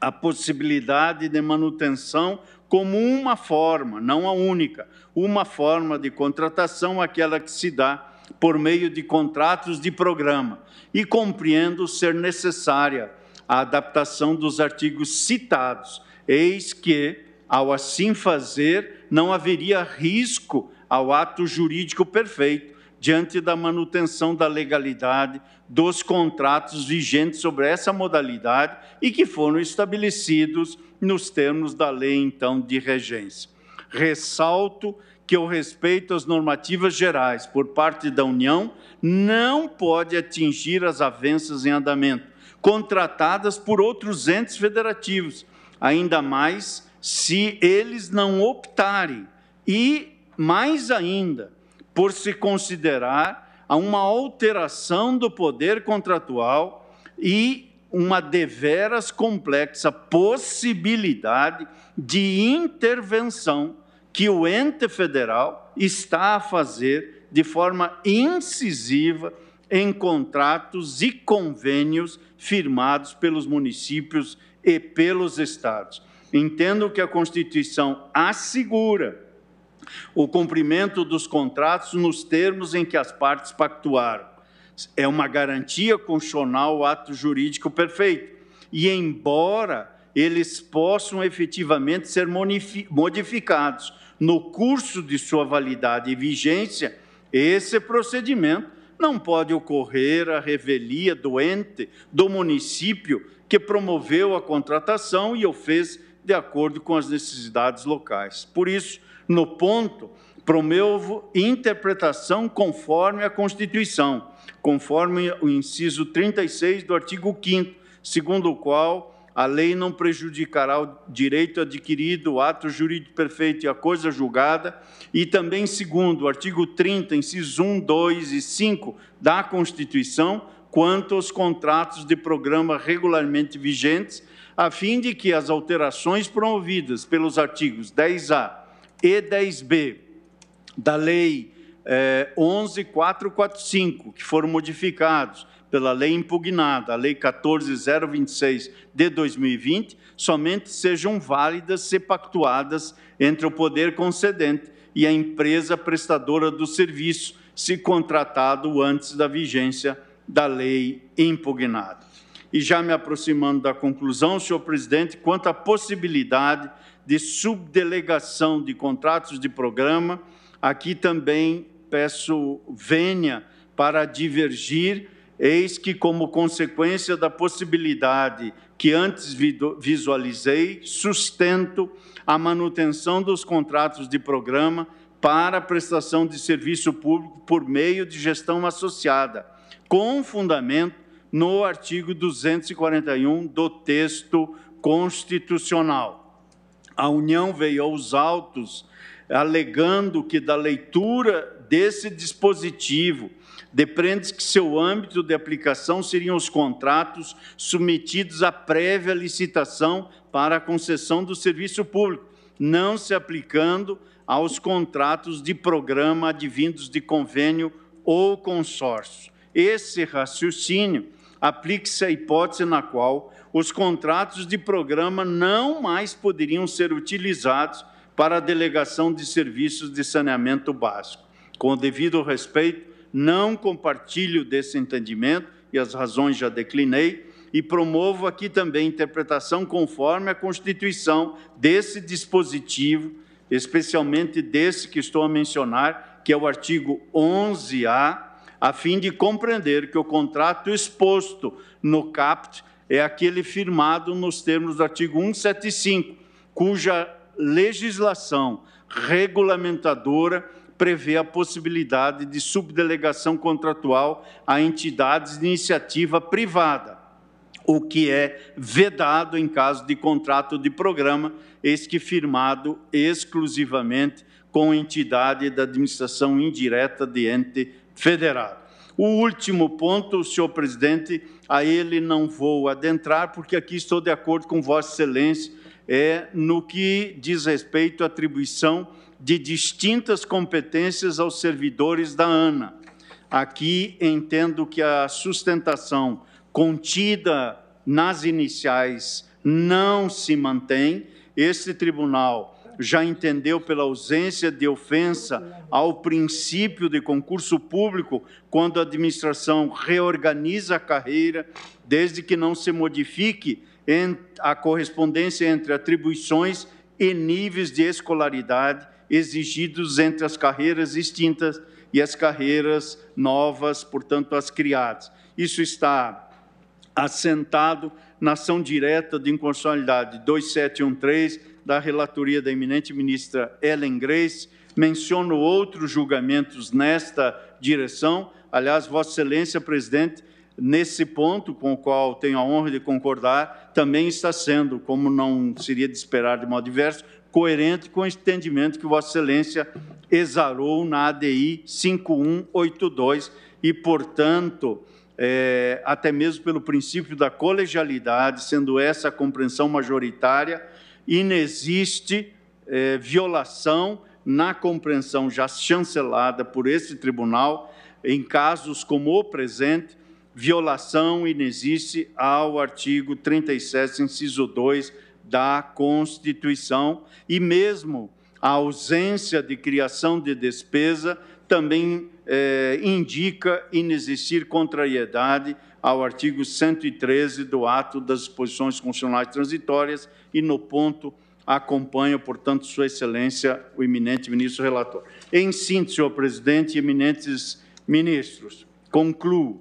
a possibilidade de manutenção como uma forma, não a única, uma forma de contratação, aquela que se dá por meio de contratos de programa, e compreendo ser necessária a adaptação dos artigos citados, eis que, ao assim fazer, não haveria risco ao ato jurídico perfeito diante da manutenção da legalidade dos contratos vigentes sobre essa modalidade e que foram estabelecidos nos termos da lei então de regência. Ressalto que o respeito às normativas gerais por parte da União não pode atingir as avanças em andamento contratadas por outros entes federativos, ainda mais se eles não optarem e mais ainda por se considerar a uma alteração do poder contratual e uma deveras complexa possibilidade de intervenção que o ente federal está a fazer de forma incisiva em contratos e convênios firmados pelos municípios e pelos estados. Entendo que a Constituição assegura o cumprimento dos contratos nos termos em que as partes pactuaram. É uma garantia constitucional o ato jurídico perfeito. E, embora eles possam efetivamente ser modificados no curso de sua validade e vigência, esse procedimento não pode ocorrer a revelia doente do município que promoveu a contratação e o fez de acordo com as necessidades locais. Por isso, no ponto, promovo interpretação conforme a Constituição, conforme o inciso 36 do artigo 5 segundo o qual a lei não prejudicará o direito adquirido, o ato jurídico perfeito e a coisa julgada, e também segundo o artigo 30, incisos 1, 2 e 5 da Constituição, quanto aos contratos de programa regularmente vigentes, a fim de que as alterações promovidas pelos artigos 10A, e 10B da Lei é, eh, 11.445, que foram modificados pela lei impugnada, a Lei 14.026 de 2020, somente sejam válidas se pactuadas entre o poder concedente e a empresa prestadora do serviço, se contratado antes da vigência da lei impugnada. E já me aproximando da conclusão, senhor presidente, quanto à possibilidade de subdelegação de contratos de programa. Aqui também peço vênia para divergir, eis que, como consequência da possibilidade que antes visualizei, sustento a manutenção dos contratos de programa para prestação de serviço público por meio de gestão associada, com fundamento no artigo 241 do texto constitucional a União veio aos autos, alegando que da leitura desse dispositivo depreende que seu âmbito de aplicação seriam os contratos submetidos à prévia licitação para a concessão do serviço público, não se aplicando aos contratos de programa advindos de convênio ou consórcio. Esse raciocínio aplique-se a hipótese na qual os contratos de programa não mais poderiam ser utilizados para a delegação de serviços de saneamento básico. Com o devido respeito, não compartilho desse entendimento e as razões já declinei e promovo aqui também interpretação conforme a Constituição desse dispositivo, especialmente desse que estou a mencionar, que é o artigo 11-A a fim de compreender que o contrato exposto no CAPT é aquele firmado nos termos do artigo 175, cuja legislação regulamentadora prevê a possibilidade de subdelegação contratual a entidades de iniciativa privada, o que é vedado em caso de contrato de programa, eis que firmado exclusivamente com entidade da administração indireta de ente Federal. O último ponto, senhor presidente, a ele não vou adentrar, porque aqui estou de acordo com Vossa Excelência, é no que diz respeito à atribuição de distintas competências aos servidores da ANA. Aqui entendo que a sustentação contida nas iniciais não se mantém. Este tribunal já entendeu pela ausência de ofensa ao princípio de concurso público, quando a administração reorganiza a carreira, desde que não se modifique a correspondência entre atribuições e níveis de escolaridade exigidos entre as carreiras extintas e as carreiras novas, portanto, as criadas. Isso está assentado na ação direta de inconstitucionalidade 2713 da relatoria da eminente ministra Ellen Grace, menciono outros julgamentos nesta direção. Aliás, Vossa Excelência, presidente, nesse ponto, com o qual tenho a honra de concordar, também está sendo, como não seria de esperar de modo diverso, coerente com o entendimento que Vossa Excelência exarou na ADI 5182 e, portanto, é, até mesmo pelo princípio da colegialidade, sendo essa a compreensão majoritária, inexiste eh, violação na compreensão já chancelada por esse tribunal, em casos como o presente, violação inexiste ao artigo 37, inciso 2 da Constituição, e mesmo a ausência de criação de despesa também eh, indica inexistir contrariedade ao artigo 113 do ato das disposições constitucionais transitórias e no ponto acompanho portanto, Sua Excelência, o eminente ministro relator. Em síntese, senhor presidente e eminentes ministros, concluo.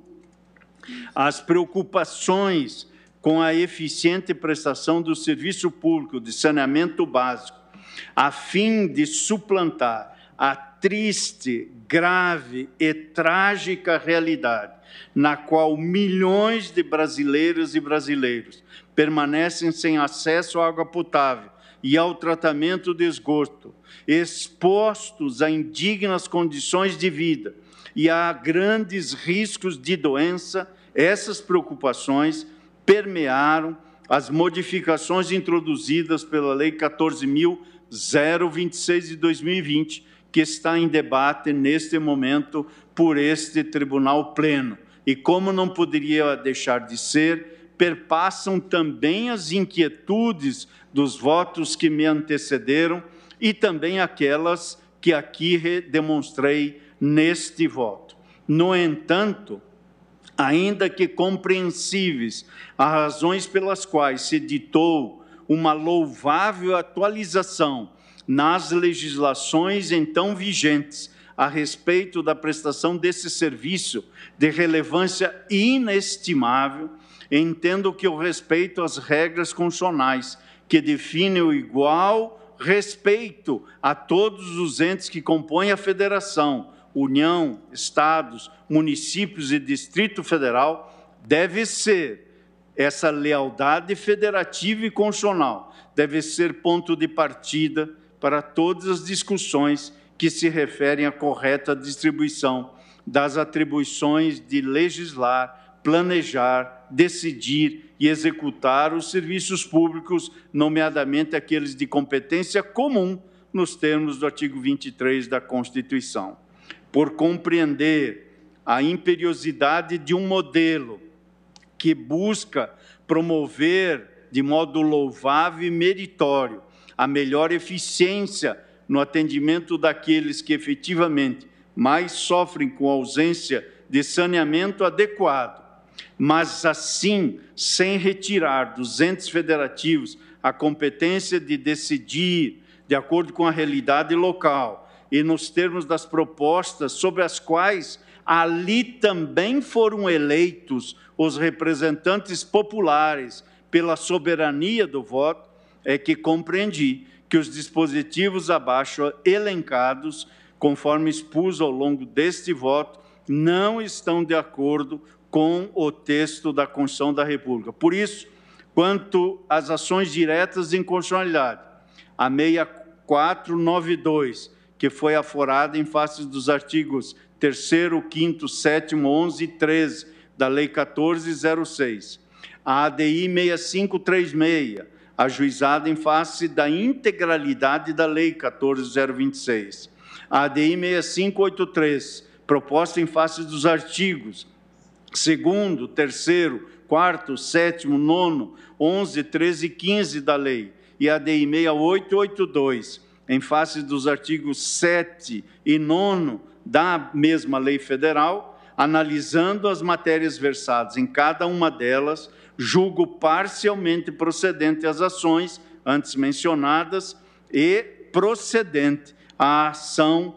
As preocupações com a eficiente prestação do serviço público de saneamento básico, a fim de suplantar a triste, grave e trágica realidade na qual milhões de brasileiras e brasileiros permanecem sem acesso à água potável e ao tratamento de esgoto, expostos a indignas condições de vida e a grandes riscos de doença, essas preocupações permearam as modificações introduzidas pela Lei 14.026 de 2020, que está em debate neste momento por este tribunal pleno. E como não poderia deixar de ser, perpassam também as inquietudes dos votos que me antecederam e também aquelas que aqui demonstrei neste voto. No entanto, ainda que compreensíveis as razões pelas quais se ditou uma louvável atualização nas legislações então vigentes, a respeito da prestação desse serviço de relevância inestimável, entendo que o respeito às regras constitucionais que definem o igual respeito a todos os entes que compõem a federação, União, estados, municípios e Distrito Federal, deve ser essa lealdade federativa e constitucional deve ser ponto de partida para todas as discussões que se referem à correta distribuição das atribuições de legislar, planejar, decidir e executar os serviços públicos, nomeadamente aqueles de competência comum, nos termos do artigo 23 da Constituição. Por compreender a imperiosidade de um modelo que busca promover de modo louvável e meritório a melhor eficiência no atendimento daqueles que efetivamente mais sofrem com a ausência de saneamento adequado, mas assim, sem retirar dos entes federativos a competência de decidir, de acordo com a realidade local e nos termos das propostas sobre as quais ali também foram eleitos os representantes populares pela soberania do voto, é que compreendi que os dispositivos abaixo elencados, conforme expus ao longo deste voto, não estão de acordo com o texto da Constituição da República. Por isso, quanto às ações diretas de inconstitucionalidade, a 6492, que foi aforada em face dos artigos 3, 5, 7, 11 e 13 da Lei 1406, a ADI 6536, ajuizada em face da integralidade da Lei 14026. A ADI 6583, proposta em face dos artigos 2, 3, 4, 7, 9, 11, 13 e 15 da Lei, e a ADI 6882, em face dos artigos 7 e 9 da mesma Lei Federal, analisando as matérias versadas em cada uma delas julgo parcialmente procedente as ações antes mencionadas e procedente a ação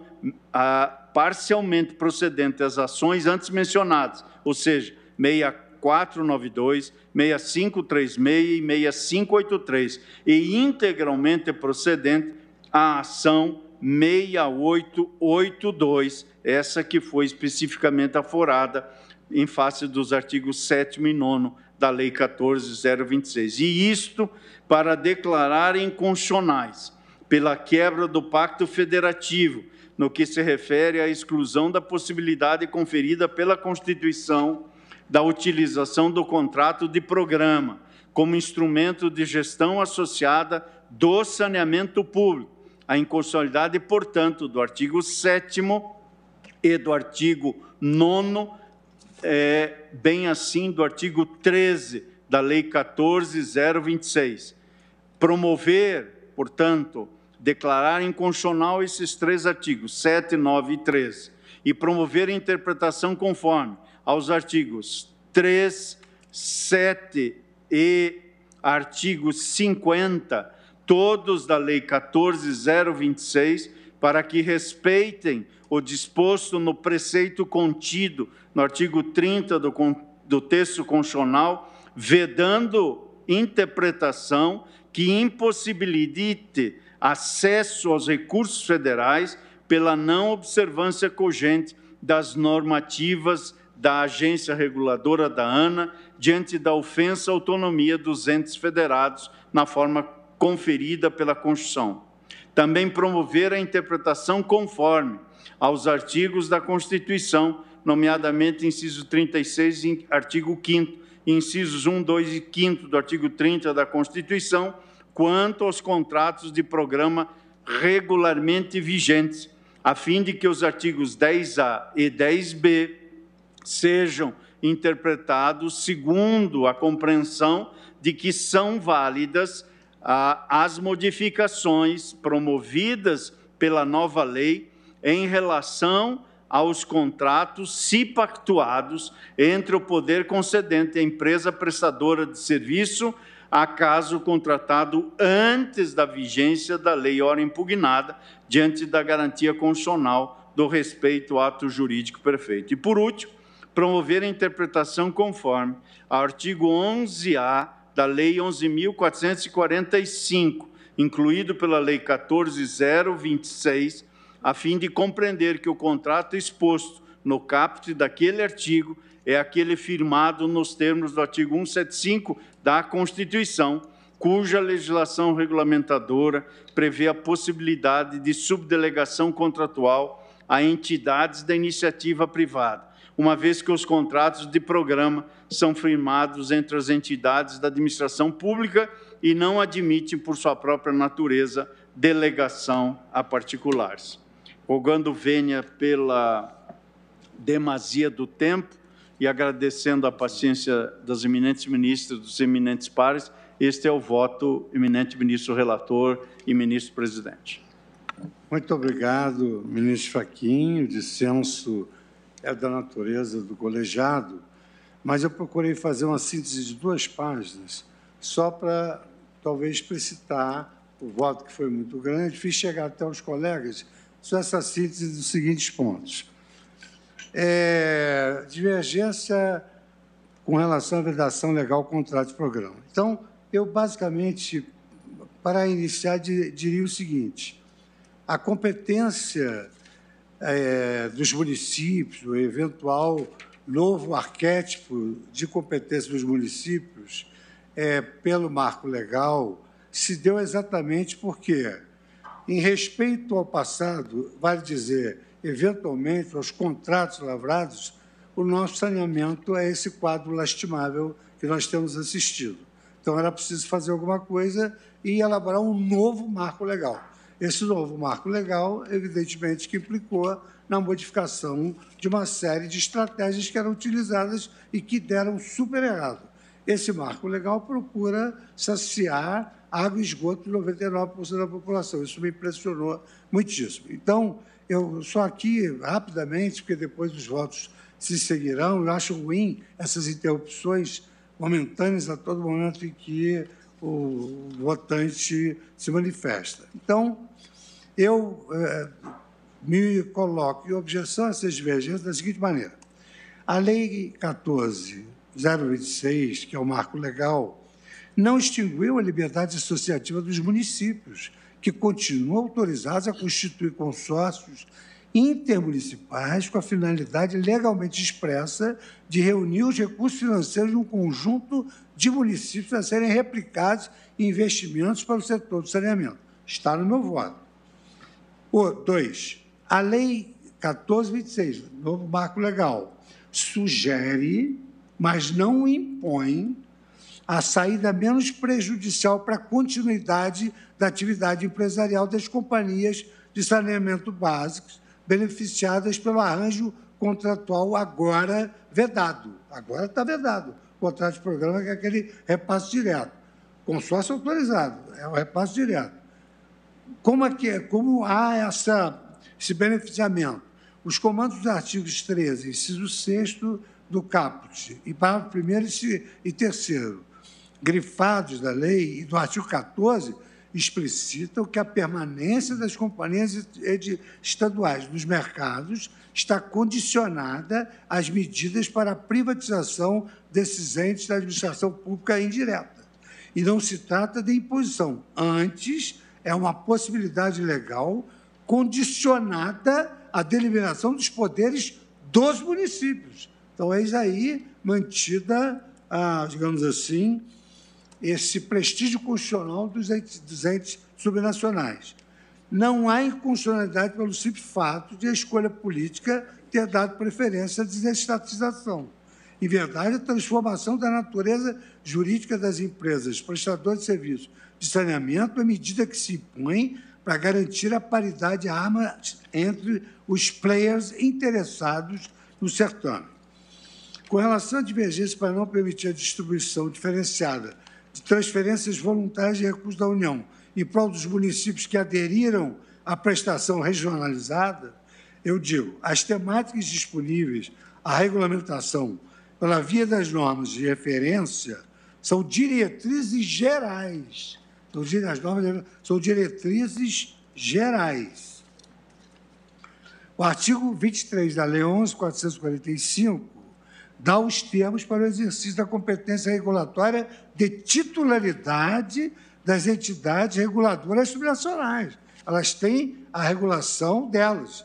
a, parcialmente procedente as ações antes mencionadas, ou seja, 6492, 6536 e 6583, e integralmente procedente a ação 6882, essa que foi especificamente aforada em face dos artigos 7 e 9 da Lei 14026. E isto para declarar inconstitucionais pela quebra do pacto federativo, no que se refere à exclusão da possibilidade conferida pela Constituição da utilização do contrato de programa como instrumento de gestão associada do saneamento público. A inconstitucionalidade, portanto, do artigo 7 e do artigo 9 é, bem assim do artigo 13 da Lei 14026. Promover, portanto, declarar inconstitucional esses três artigos, 7, 9 e 13, e promover a interpretação conforme aos artigos 3, 7 e artigo 50, todos da Lei 14026, para que respeitem o disposto no preceito contido no artigo 30 do, do texto constitucional, vedando interpretação que impossibilite acesso aos recursos federais pela não observância cogente das normativas da agência reguladora da ANA diante da ofensa à autonomia dos entes federados na forma conferida pela Constituição. Também promover a interpretação conforme aos artigos da Constituição nomeadamente inciso 36, artigo 5 incisos 1, 2 e 5 do artigo 30 da Constituição, quanto aos contratos de programa regularmente vigentes, a fim de que os artigos 10A e 10B sejam interpretados segundo a compreensão de que são válidas ah, as modificações promovidas pela nova lei em relação aos contratos, se pactuados, entre o poder concedente e a empresa prestadora de serviço, a caso contratado antes da vigência da lei ora impugnada, diante da garantia constitucional do respeito ao ato jurídico perfeito. E, por último, promover a interpretação conforme ao artigo 11-A da Lei 11.445, incluído pela Lei 14.026, a fim de compreender que o contrato exposto no caput daquele artigo é aquele firmado nos termos do artigo 175 da Constituição, cuja legislação regulamentadora prevê a possibilidade de subdelegação contratual a entidades da iniciativa privada, uma vez que os contratos de programa são firmados entre as entidades da administração pública e não admitem, por sua própria natureza, delegação a particulares rogando venha pela demasia do tempo e agradecendo a paciência das eminentes ministras, dos eminentes pares, este é o voto, eminente ministro relator e ministro presidente. Muito obrigado, ministro Faquinho. O dissenso é da natureza do colegiado, mas eu procurei fazer uma síntese de duas páginas, só para talvez explicitar o voto que foi muito grande, fiz chegar até os colegas essa síntese dos seguintes pontos. É, divergência com relação à vedação legal contrato de programa. Então, eu basicamente, para iniciar, diria o seguinte: a competência é, dos municípios, o eventual novo arquétipo de competência dos municípios é, pelo marco legal, se deu exatamente porque em respeito ao passado, vale dizer, eventualmente, aos contratos lavrados, o nosso saneamento é esse quadro lastimável que nós temos assistido. Então, era preciso fazer alguma coisa e elaborar um novo marco legal. Esse novo marco legal, evidentemente, que implicou na modificação de uma série de estratégias que eram utilizadas e que deram super errado. Esse marco legal procura saciar água e esgoto de 99% da população. Isso me impressionou muitíssimo. Então, eu só aqui, rapidamente, porque depois os votos se seguirão, eu acho ruim essas interrupções momentâneas a todo momento em que o votante se manifesta. Então, eu eh, me coloco em objeção a essas divergências da seguinte maneira. A Lei 14.026, que é o marco legal não extinguiu a liberdade associativa dos municípios, que continuam autorizados a constituir consórcios intermunicipais com a finalidade legalmente expressa de reunir os recursos financeiros de um conjunto de municípios a serem replicados em investimentos para o setor do saneamento. Está no meu voto. O, dois, a Lei 1426, novo marco legal, sugere, mas não impõe, a saída menos prejudicial para a continuidade da atividade empresarial das companhias de saneamento básicos beneficiadas pelo arranjo contratual agora vedado. Agora está vedado. O contrato de programa é aquele repasse direto. Consórcio autorizado, é o repasse direto. Como, é que, é? como há essa, esse beneficiamento? Os comandos dos artigos 13, inciso 6 do caput, e parágrafo 1 e 3 grifados da lei e do artigo 14 explicitam que a permanência das companhias estaduais nos mercados está condicionada às medidas para a privatização desses entes da administração pública indireta. E não se trata de imposição. Antes, é uma possibilidade legal condicionada à deliberação dos poderes dos municípios. Então, eis aí mantida, a, digamos assim, esse prestígio constitucional dos entes, dos entes subnacionais. Não há inconstitucionalidade pelo simples fato de a escolha política ter dado preferência à desestatização. Em verdade, a transformação da natureza jurídica das empresas prestadoras de serviços de saneamento é medida que se impõe para garantir a paridade arma entre os players interessados no certame. Com relação à divergência para não permitir a distribuição diferenciada de transferências voluntárias de recursos da União em prol dos municípios que aderiram à prestação regionalizada, eu digo, as temáticas disponíveis à regulamentação pela via das normas de referência são diretrizes gerais. Então, as normas são diretrizes gerais. O artigo 23 da Lei 11.445 dá os termos para o exercício da competência regulatória de titularidade das entidades reguladoras subnacionais. Elas têm a regulação delas.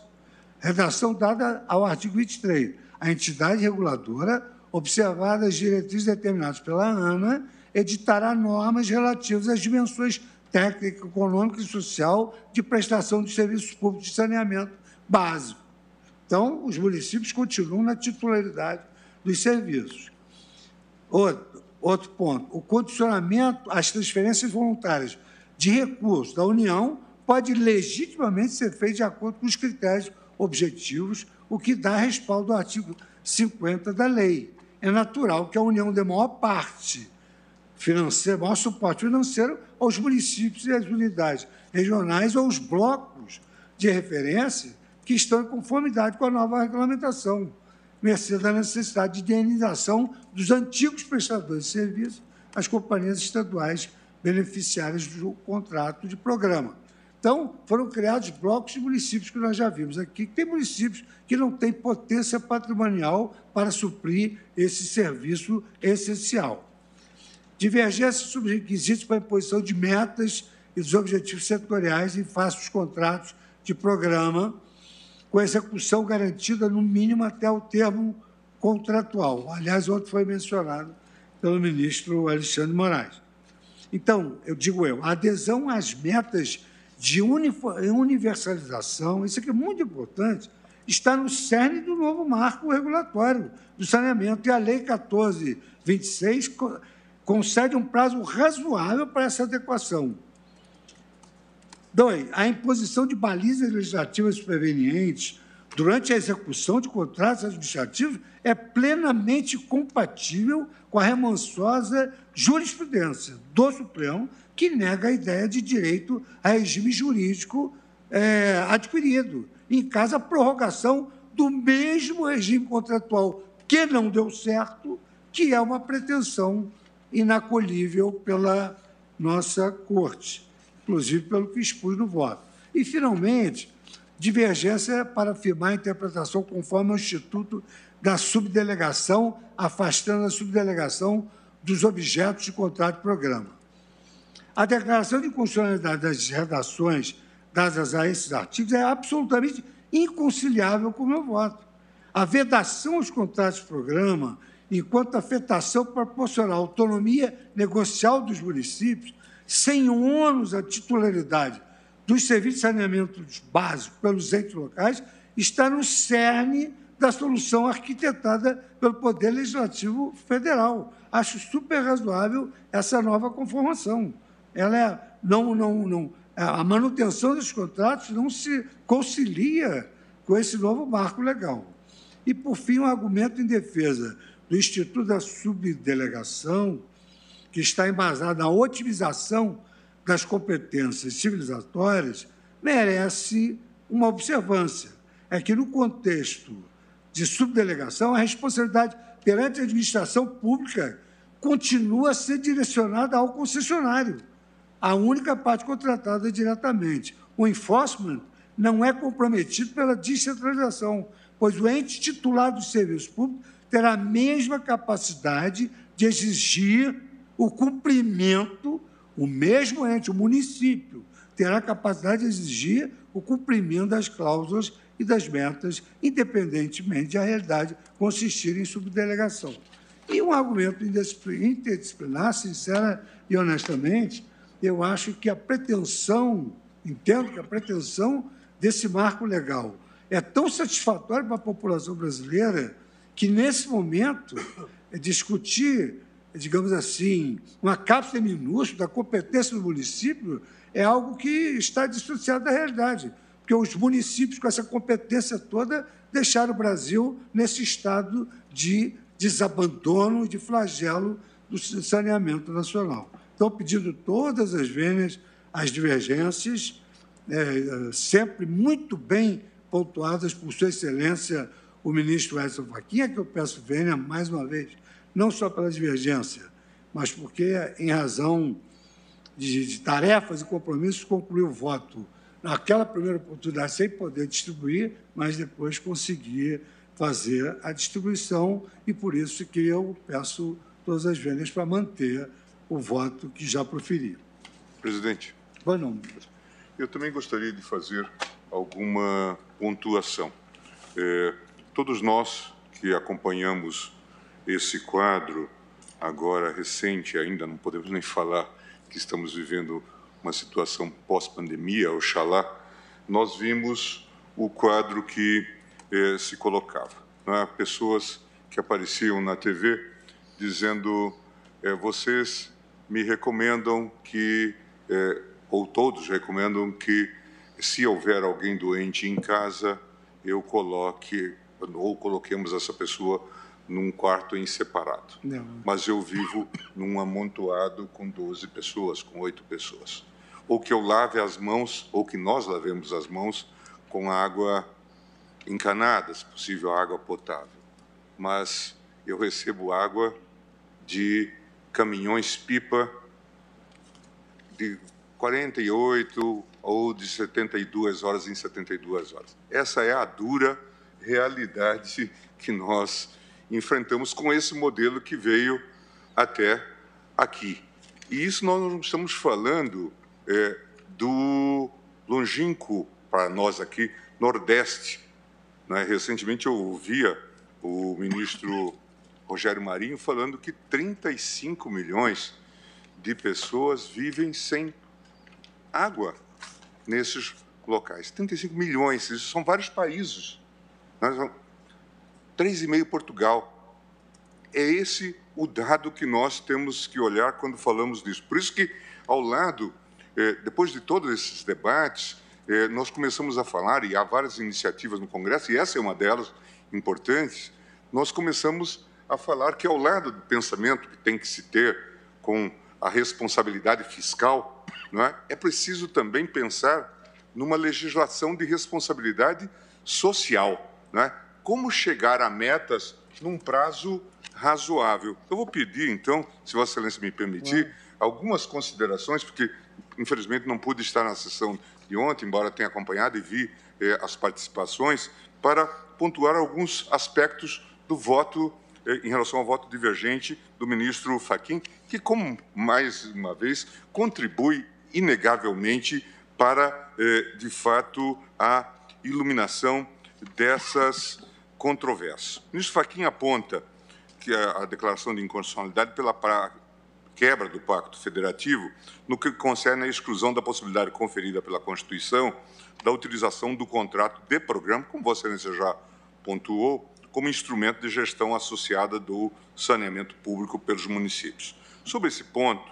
Redação dada ao artigo 23. A entidade reguladora, observadas as diretrizes determinadas pela ANA, editará normas relativas às dimensões técnica, econômica e social de prestação de serviços públicos de saneamento básico. Então, os municípios continuam na titularidade dos serviços. Outro, outro ponto: o condicionamento às transferências voluntárias de recursos da União pode legitimamente ser feito de acordo com os critérios objetivos, o que dá respaldo ao artigo 50 da lei. É natural que a União dê maior parte financeira, maior suporte financeiro aos municípios e às unidades regionais ou aos blocos de referência que estão em conformidade com a nova regulamentação mercê da necessidade de indenização dos antigos prestadores de serviço às companhias estaduais beneficiárias do contrato de programa. Então, foram criados blocos de municípios que nós já vimos aqui, que tem municípios que não têm potência patrimonial para suprir esse serviço essencial. Divergência sobre requisitos para a imposição de metas e dos objetivos setoriais em face dos contratos de programa com execução garantida no mínimo até o termo contratual. Aliás, ontem foi mencionado pelo ministro Alexandre Moraes. Então, eu digo eu, a adesão às metas de universalização, isso aqui é muito importante, está no cerne do novo marco regulatório do saneamento. E a Lei 1426 concede um prazo razoável para essa adequação Dois, é, a imposição de balizas legislativas prevenientes durante a execução de contratos administrativos é plenamente compatível com a remansosa jurisprudência do Supremo, que nega a ideia de direito a regime jurídico é, adquirido. Em caso, a prorrogação do mesmo regime contratual que não deu certo, que é uma pretensão inacolhível pela nossa Corte inclusive pelo que expus no voto. E, finalmente, divergência para afirmar a interpretação conforme o Instituto da Subdelegação, afastando a subdelegação dos objetos de contrato de programa. A declaração de constitucionalidade das redações dadas a esses artigos é absolutamente inconciliável com o meu voto. A vedação aos contratos de programa, enquanto afetação proporcional à autonomia negocial dos municípios, sem o ônus da titularidade dos serviços de saneamento básico pelos entes locais, está no cerne da solução arquitetada pelo Poder Legislativo Federal. Acho super razoável essa nova conformação. Ela é, não, não, não, é, a manutenção dos contratos não se concilia com esse novo marco legal. E, por fim, um argumento em defesa do Instituto da Subdelegação, que está embasada na otimização das competências civilizatórias, merece uma observância. É que, no contexto de subdelegação, a responsabilidade perante a administração pública continua a ser direcionada ao concessionário, a única parte contratada diretamente. O enforcement não é comprometido pela descentralização, pois o ente titular do serviço público terá a mesma capacidade de exigir o cumprimento, o mesmo ente, o município, terá capacidade de exigir o cumprimento das cláusulas e das metas, independentemente da realidade consistir em subdelegação. E um argumento interdisciplinar, sincera e honestamente, eu acho que a pretensão, entendo que a pretensão desse marco legal é tão satisfatória para a população brasileira que, nesse momento, é discutir digamos assim, uma cápsula minúscula da competência do município é algo que está dissociado da realidade, porque os municípios com essa competência toda deixaram o Brasil nesse estado de desabandono, e de flagelo do saneamento nacional. Então, pedindo todas as vênias, as divergências, é, sempre muito bem pontuadas por Sua Excelência, o ministro Edson Faquinha, que eu peço vênia mais uma vez não só pela divergência, mas porque, em razão de, de tarefas e compromissos, concluiu o voto naquela primeira oportunidade sem poder distribuir, mas depois conseguir fazer a distribuição e por isso que eu peço todas as vendas para manter o voto que já proferi. Presidente. Boa é noite. Eu também gostaria de fazer alguma pontuação. É, todos nós que acompanhamos esse quadro agora recente, ainda não podemos nem falar que estamos vivendo uma situação pós-pandemia, oxalá, nós vimos o quadro que eh, se colocava. Né? Pessoas que apareciam na TV dizendo: eh, vocês me recomendam que, eh, ou todos recomendam que, se houver alguém doente em casa, eu coloque, ou coloquemos essa pessoa num quarto em separado. Não. Mas eu vivo num amontoado com 12 pessoas, com 8 pessoas. Ou que eu lave as mãos, ou que nós lavemos as mãos com água encanada, se possível, água potável. Mas eu recebo água de caminhões-pipa de 48 ou de 72 horas em 72 horas. Essa é a dura realidade que nós enfrentamos com esse modelo que veio até aqui. E isso nós não estamos falando é, do longínquo, para nós aqui, Nordeste. Né? Recentemente eu ouvia o ministro Rogério Marinho falando que 35 milhões de pessoas vivem sem água nesses locais. 35 milhões, isso são vários países. Nós 3,5 Portugal. É esse o dado que nós temos que olhar quando falamos disso. Por isso que, ao lado, eh, depois de todos esses debates, eh, nós começamos a falar, e há várias iniciativas no Congresso, e essa é uma delas, importantes, nós começamos a falar que, ao lado do pensamento que tem que se ter com a responsabilidade fiscal, não é, é preciso também pensar numa legislação de responsabilidade social. Não é? como chegar a metas num prazo razoável. Eu vou pedir, então, se Vossa Excelência me permitir, algumas considerações, porque infelizmente não pude estar na sessão de ontem, embora tenha acompanhado e vi eh, as participações, para pontuar alguns aspectos do voto eh, em relação ao voto divergente do ministro Faquim, que, como mais uma vez, contribui inegavelmente para, eh, de fato, a iluminação dessas controverso. O ministro Faquinha aponta que a, a declaração de inconstitucionalidade pela pra, quebra do Pacto Federativo no que concerne à exclusão da possibilidade conferida pela Constituição da utilização do contrato de programa, como né, você já pontuou, como instrumento de gestão associada do saneamento público pelos municípios. Sobre esse ponto,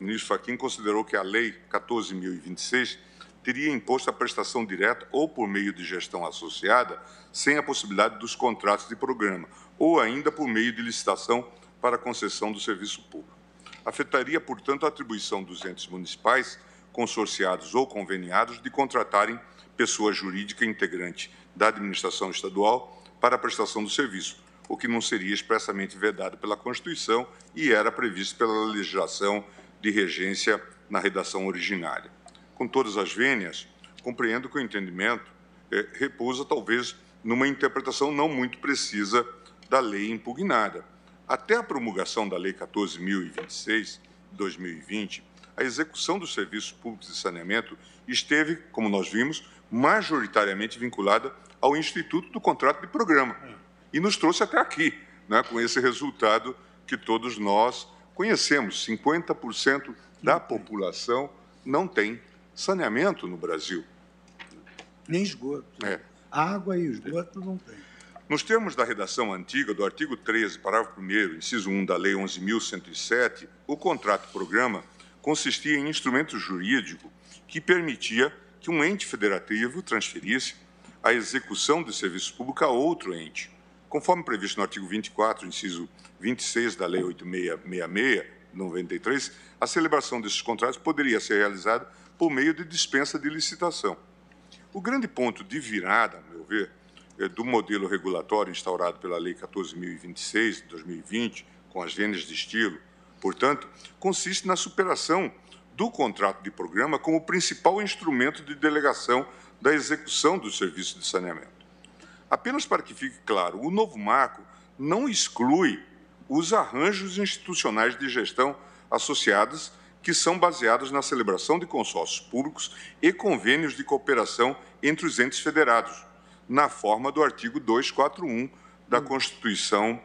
o ministro Faquim considerou que a Lei 14.026 teria imposto a prestação direta ou por meio de gestão associada, sem a possibilidade dos contratos de programa, ou ainda por meio de licitação para concessão do serviço público. Afetaria, portanto, a atribuição dos entes municipais, consorciados ou conveniados, de contratarem pessoa jurídica integrante da administração estadual para a prestação do serviço, o que não seria expressamente vedado pela Constituição e era previsto pela legislação de regência na redação originária com todas as vênias, compreendo que o entendimento é, eh, repousa talvez numa interpretação não muito precisa da lei impugnada. Até a promulgação da Lei 14.026, 2020, a execução dos serviços públicos de saneamento esteve, como nós vimos, majoritariamente vinculada ao Instituto do Contrato de Programa. E nos trouxe até aqui, né, com esse resultado que todos nós conhecemos: 50% da população não tem saneamento no Brasil. Nem esgoto. É. Água e esgoto não tem. Nos termos da redação antiga do artigo 13, parágrafo 1 inciso 1 da Lei 11.107, o contrato-programa consistia em instrumento jurídico que permitia que um ente federativo transferisse a execução de serviço público a outro ente. Conforme previsto no artigo 24, inciso 26 da Lei 8666, 93, a celebração desses contratos poderia ser realizada por meio de dispensa de licitação. O grande ponto de virada, a meu ver, é do modelo regulatório instaurado pela Lei 14.026 de 2020, com as vendas de estilo, portanto, consiste na superação do contrato de programa como principal instrumento de delegação da execução do serviço de saneamento. Apenas para que fique claro, o novo marco não exclui os arranjos institucionais de gestão associados que são baseadas na celebração de consórcios públicos e convênios de cooperação entre os entes federados, na forma do artigo 241 da Constituição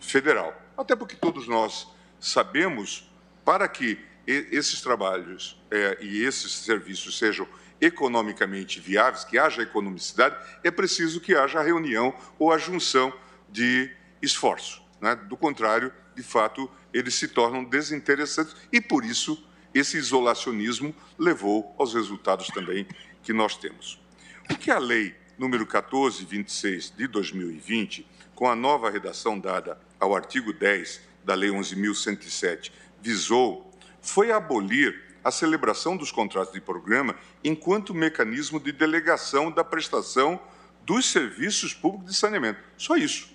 Federal. Até porque todos nós sabemos, para que esses trabalhos é, e esses serviços sejam economicamente viáveis, que haja economicidade, é preciso que haja a reunião ou a junção de esforços. Né? Do contrário, de fato, eles se tornam desinteressantes e, por isso, esse isolacionismo levou aos resultados também que nós temos. O que a lei número 1426 de 2020, com a nova redação dada ao artigo 10 da lei 11107, visou foi abolir a celebração dos contratos de programa enquanto mecanismo de delegação da prestação dos serviços públicos de saneamento. Só isso.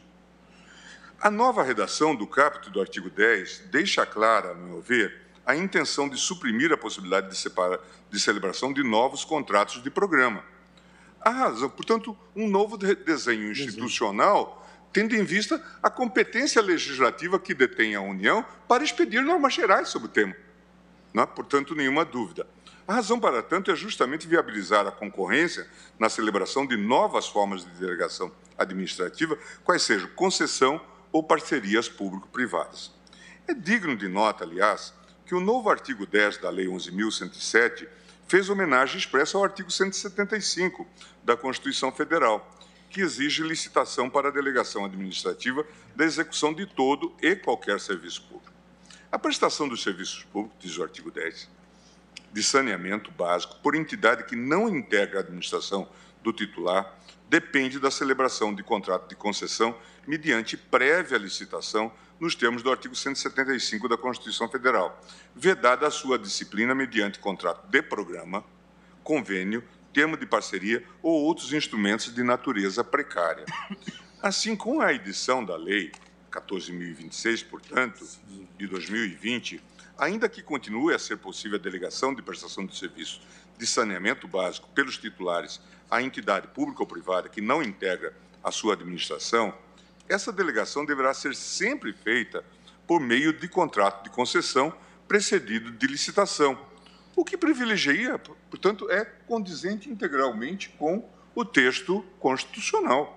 A nova redação do caput do artigo 10 deixa clara, a meu ver, a intenção de suprimir a possibilidade de, separa, de celebração de novos contratos de programa. A razão, portanto, um novo desenho institucional tendo em vista a competência legislativa que detém a União para expedir normas gerais sobre o tema. Não há, portanto, nenhuma dúvida. A razão para tanto é justamente viabilizar a concorrência na celebração de novas formas de delegação administrativa, quais sejam concessão, ou parcerias público-privadas. É digno de nota, aliás, que o novo artigo 10 da Lei 11.107 fez homenagem expressa ao artigo 175 da Constituição Federal, que exige licitação para a delegação administrativa da execução de todo e qualquer serviço público. A prestação dos serviços públicos, diz o artigo 10, de saneamento básico por entidade que não integra a administração do titular depende da celebração de contrato de concessão mediante prévia licitação nos termos do artigo 175 da Constituição Federal, vedada a sua disciplina mediante contrato de programa, convênio, termo de parceria ou outros instrumentos de natureza precária. Assim, com a edição da Lei 14.026, portanto, de 2020, ainda que continue a ser possível a delegação de prestação de serviço de saneamento básico pelos titulares à entidade pública ou privada que não integra a sua administração, essa delegação deverá ser sempre feita por meio de contrato de concessão precedido de licitação, o que privilegia, portanto, é condizente integralmente com o texto constitucional.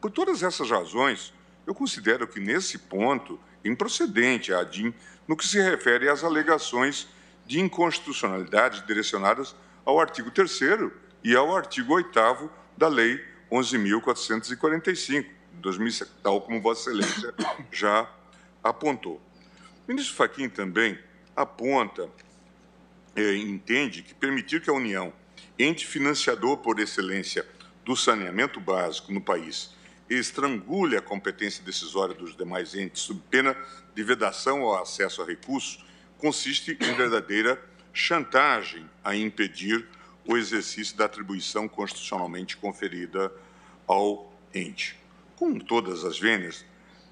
Por todas essas razões, eu considero que, nesse ponto, improcedente a ADIM no que se refere às alegações de inconstitucionalidade direcionadas ao artigo 3 e ao artigo 8 da Lei 11.445, 2007, tal como Vossa Excelência *coughs* já apontou. O ministro Fachin também aponta, é, entende que permitir que a União, ente financiador por excelência do saneamento básico no país, estrangule a competência decisória dos demais entes sob pena de vedação ao acesso a recursos, consiste em verdadeira chantagem a impedir o exercício da atribuição constitucionalmente conferida ao ente com todas as vênias,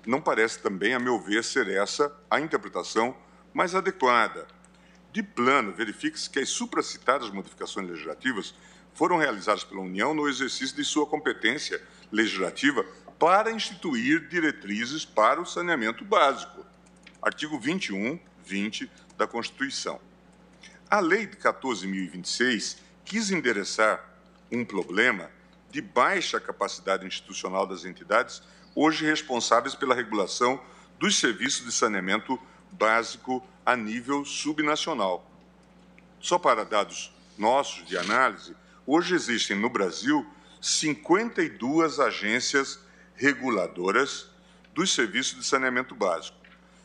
não parece também, a meu ver, ser essa a interpretação mais adequada. De plano, verifique-se que as supracitadas modificações legislativas foram realizadas pela União no exercício de sua competência legislativa para instituir diretrizes para o saneamento básico. Artigo 21, 20 da Constituição. A Lei de 14.026 quis endereçar um problema de baixa capacidade institucional das entidades, hoje responsáveis pela regulação dos serviços de saneamento básico a nível subnacional. Só para dados nossos de análise, hoje existem no Brasil 52 agências reguladoras dos serviços de saneamento básico,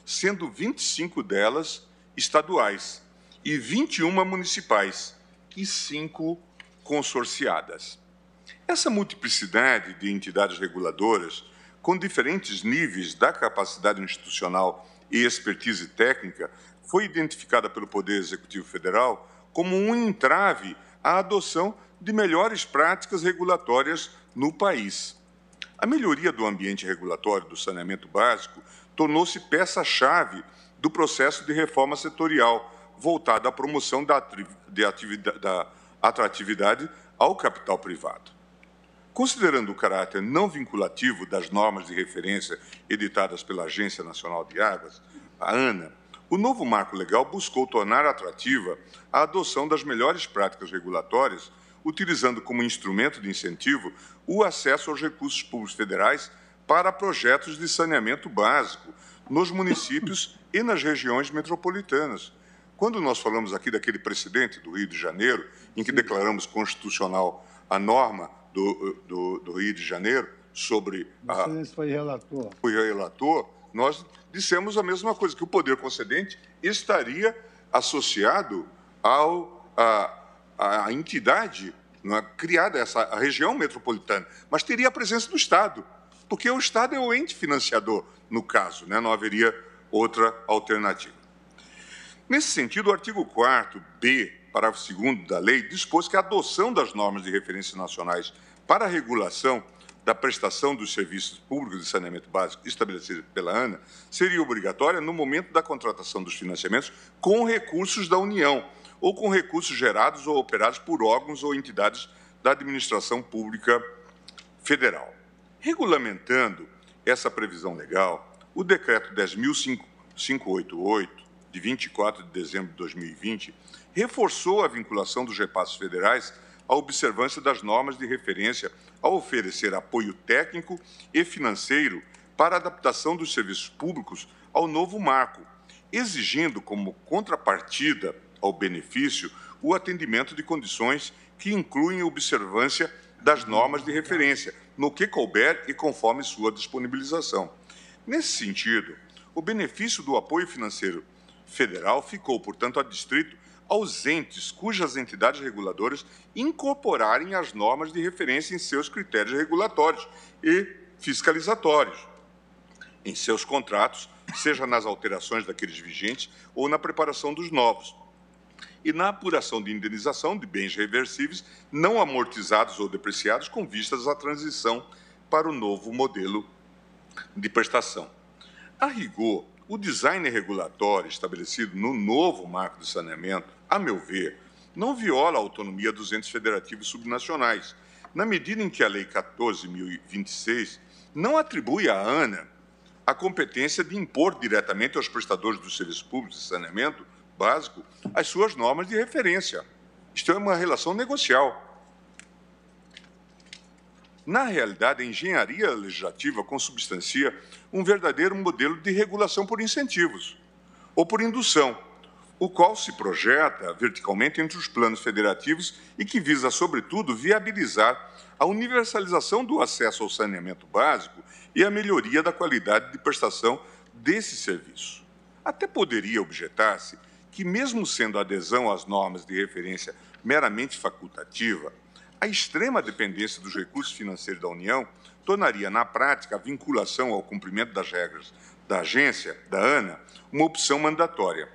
sendo 25 delas estaduais e 21 municipais e 5 consorciadas. Essa multiplicidade de entidades reguladoras, com diferentes níveis da capacidade institucional e expertise técnica, foi identificada pelo Poder Executivo Federal como um entrave à adoção de melhores práticas regulatórias no país. A melhoria do ambiente regulatório do saneamento básico tornou-se peça-chave do processo de reforma setorial voltado à promoção da, da atratividade ao capital privado. Considerando o caráter não vinculativo das normas de referência editadas pela Agência Nacional de Águas, a ANA, o novo marco legal buscou tornar atrativa a adoção das melhores práticas regulatórias, utilizando como instrumento de incentivo o acesso aos recursos públicos federais para projetos de saneamento básico nos municípios e nas regiões metropolitanas. Quando nós falamos aqui daquele precedente do Rio de Janeiro, em que declaramos constitucional a norma, do, do, do Rio de Janeiro, sobre. A... foi relator. foi relator, nós dissemos a mesma coisa, que o poder concedente estaria associado ao, a, a entidade é, criada, essa a região metropolitana, mas teria a presença do Estado, porque o Estado é o ente financiador, no caso, né, não haveria outra alternativa. Nesse sentido, o artigo 4 B parágrafo 2 da lei, dispôs que a adoção das normas de referência nacionais para a regulação da prestação dos serviços públicos de saneamento básico estabelecidos pela ANA seria obrigatória no momento da contratação dos financiamentos com recursos da União ou com recursos gerados ou operados por órgãos ou entidades da administração pública federal. Regulamentando essa previsão legal, o decreto 10.588 de 24 de dezembro de 2020 reforçou a vinculação dos repasses federais à observância das normas de referência ao oferecer apoio técnico e financeiro para a adaptação dos serviços públicos ao novo marco, exigindo como contrapartida ao benefício o atendimento de condições que incluem a observância das normas de referência, no que couber e conforme sua disponibilização. Nesse sentido, o benefício do apoio financeiro federal ficou, portanto, adstrito aos entes cujas entidades reguladoras incorporarem as normas de referência em seus critérios regulatórios e fiscalizatórios, em seus contratos, seja nas alterações daqueles vigentes ou na preparação dos novos, e na apuração de indenização de bens reversíveis não amortizados ou depreciados com vistas à transição para o novo modelo de prestação. A rigor, o design regulatório estabelecido no novo marco do saneamento a meu ver, não viola a autonomia dos entes federativos subnacionais, na medida em que a Lei 14.026 não atribui à ANA a competência de impor diretamente aos prestadores dos serviços públicos de saneamento básico as suas normas de referência. Isto é uma relação negocial. Na realidade, a engenharia legislativa consubstancia um verdadeiro modelo de regulação por incentivos ou por indução o qual se projeta verticalmente entre os planos federativos e que visa, sobretudo, viabilizar a universalização do acesso ao saneamento básico e a melhoria da qualidade de prestação desse serviço. Até poderia objetar-se que, mesmo sendo a adesão às normas de referência meramente facultativa, a extrema dependência dos recursos financeiros da União tornaria, na prática, a vinculação ao cumprimento das regras da agência, da ANA, uma opção mandatória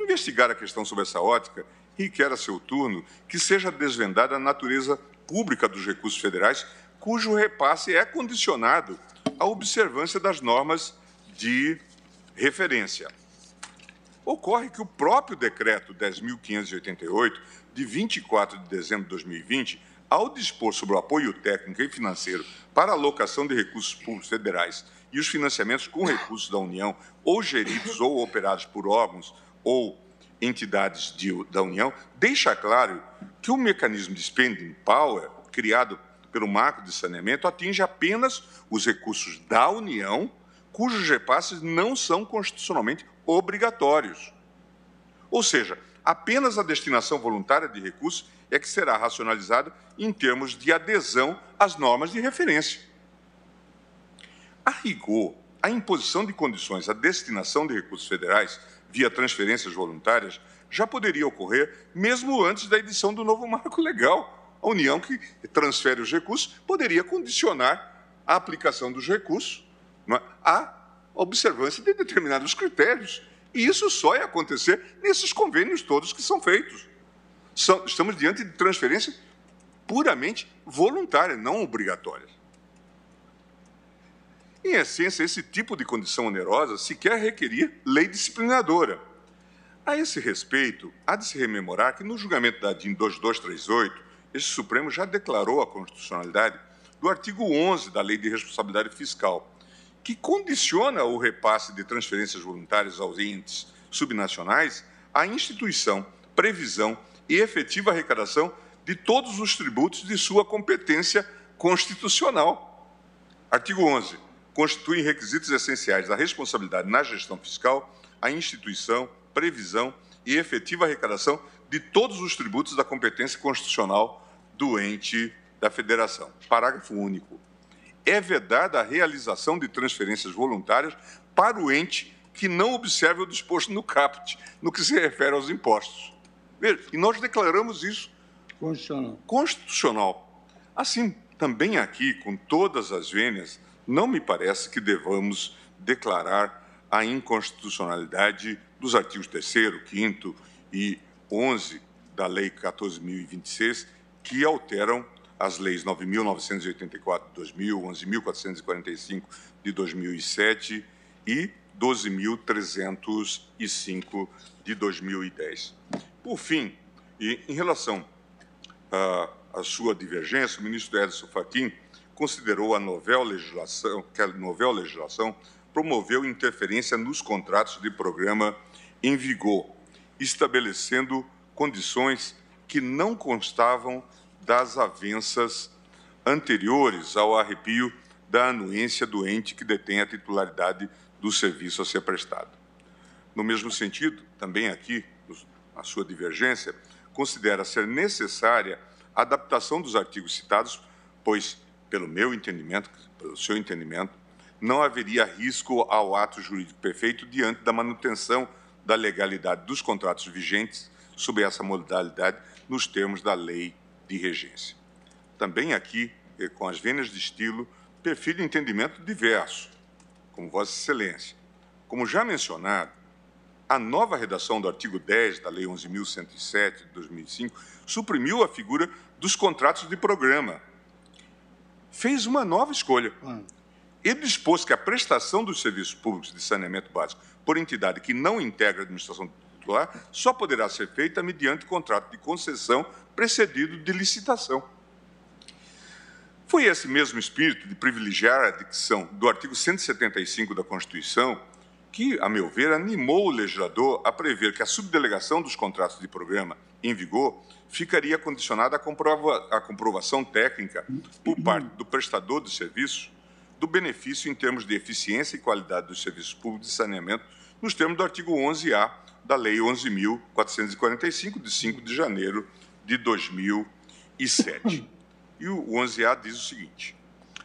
investigar a questão sob essa ótica requer, a seu turno, que seja desvendada a natureza pública dos recursos federais, cujo repasse é condicionado à observância das normas de referência. Ocorre que o próprio decreto 10.588, de 24 de dezembro de 2020, ao dispor sobre o apoio técnico e financeiro para a alocação de recursos públicos federais e os financiamentos com recursos da União, ou geridos ou operados por órgãos ou entidades de, da União, deixa claro que o mecanismo de spending power criado pelo marco de saneamento atinge apenas os recursos da União, cujos repasses não são constitucionalmente obrigatórios. Ou seja, apenas a destinação voluntária de recursos é que será racionalizada em termos de adesão às normas de referência. A rigor, a imposição de condições à destinação de recursos federais via transferências voluntárias já poderia ocorrer mesmo antes da edição do novo marco legal. A União que transfere os recursos poderia condicionar a aplicação dos recursos é? à observância de determinados critérios. E isso só ia acontecer nesses convênios todos que são feitos. São, estamos diante de transferência puramente voluntária, não obrigatória. Em essência, esse tipo de condição onerosa sequer requeria lei disciplinadora. A esse respeito, há de se rememorar que no julgamento da DIN 2238, esse Supremo já declarou a constitucionalidade do artigo 11 da Lei de Responsabilidade Fiscal, que condiciona o repasse de transferências voluntárias aos entes subnacionais à instituição, previsão e efetiva arrecadação de todos os tributos de sua competência constitucional. Artigo 11 constituem requisitos essenciais da responsabilidade na gestão fiscal a instituição, previsão e efetiva arrecadação de todos os tributos da competência constitucional do ente da federação. Parágrafo único. É vedada a realização de transferências voluntárias para o ente que não observe o disposto no CAPT, no que se refere aos impostos. Veja, e nós declaramos isso constitucional. constitucional. Assim, também aqui, com todas as vênias não me parece que devamos declarar a inconstitucionalidade dos artigos 3, 5 e 11 da Lei 14.026, que alteram as leis 9.984 de 2000, 11.445 de 2007 e 12.305 de 2010. Por fim, e em relação ah, à sua divergência, o ministro Edson Fachin considerou a novel legislação, que a novel legislação promoveu interferência nos contratos de programa em vigor, estabelecendo condições que não constavam das avenças anteriores ao arrepio da anuência do ente que detém a titularidade do serviço a ser prestado. No mesmo sentido, também aqui, a sua divergência, considera ser necessária a adaptação dos artigos citados, pois pelo meu entendimento, pelo seu entendimento, não haveria risco ao ato jurídico perfeito diante da manutenção da legalidade dos contratos vigentes sob essa modalidade nos termos da lei de regência. Também aqui, eh, com as venas de estilo, perfil de entendimento diverso, como Vossa Excelência. Como já mencionado, a nova redação do artigo 10 da Lei 11.107 de 2005 suprimiu a figura dos contratos de programa, fez uma nova escolha. Hum. Ele dispôs que a prestação dos serviços públicos de saneamento básico por entidade que não integra a administração titular só poderá ser feita mediante contrato de concessão precedido de licitação. Foi esse mesmo espírito de privilegiar a dicção do artigo 175 da Constituição que, a meu ver, animou o legislador a prever que a subdelegação dos contratos de programa em vigor ficaria condicionada à, comprova à comprovação técnica por parte do prestador de serviço do benefício em termos de eficiência e qualidade dos serviços públicos de saneamento nos termos do artigo 11-A da Lei 11.445, de 5 de janeiro de 2007. E o 11-A diz o seguinte,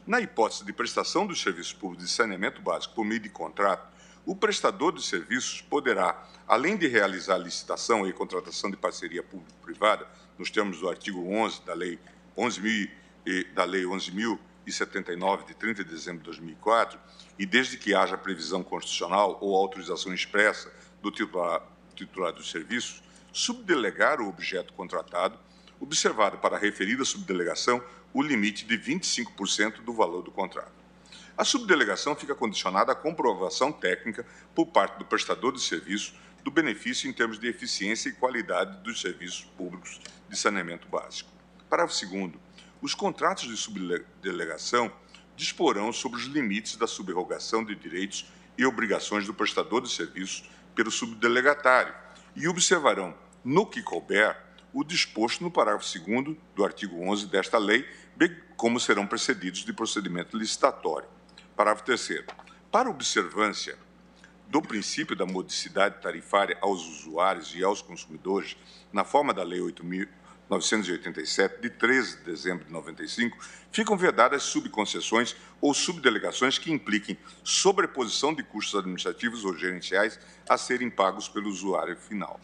na hipótese de prestação dos serviços públicos de saneamento básico por meio de contrato, o prestador de serviços poderá, além de realizar licitação e contratação de parceria público-privada, nos termos do artigo 11 da Lei 11.079, de 30 de dezembro de 2004, e desde que haja previsão constitucional ou autorização expressa do titular, titular dos serviços, subdelegar o objeto contratado, observado para a referida subdelegação o limite de 25% do valor do contrato. A subdelegação fica condicionada à comprovação técnica por parte do prestador de serviço do benefício em termos de eficiência e qualidade dos serviços públicos de saneamento básico. Parágrafo 2. Os contratos de subdelegação disporão sobre os limites da subrogação de direitos e obrigações do prestador de serviços pelo subdelegatário e observarão, no que couber, o disposto no parágrafo 2 do artigo 11 desta lei, bem como serão precedidos de procedimento licitatório. Parágrafo terceiro. Para observância do princípio da modicidade tarifária aos usuários e aos consumidores, na forma da Lei 8.987, de 13 de dezembro de 95, ficam vedadas subconcessões ou subdelegações que impliquem sobreposição de custos administrativos ou gerenciais a serem pagos pelo usuário final.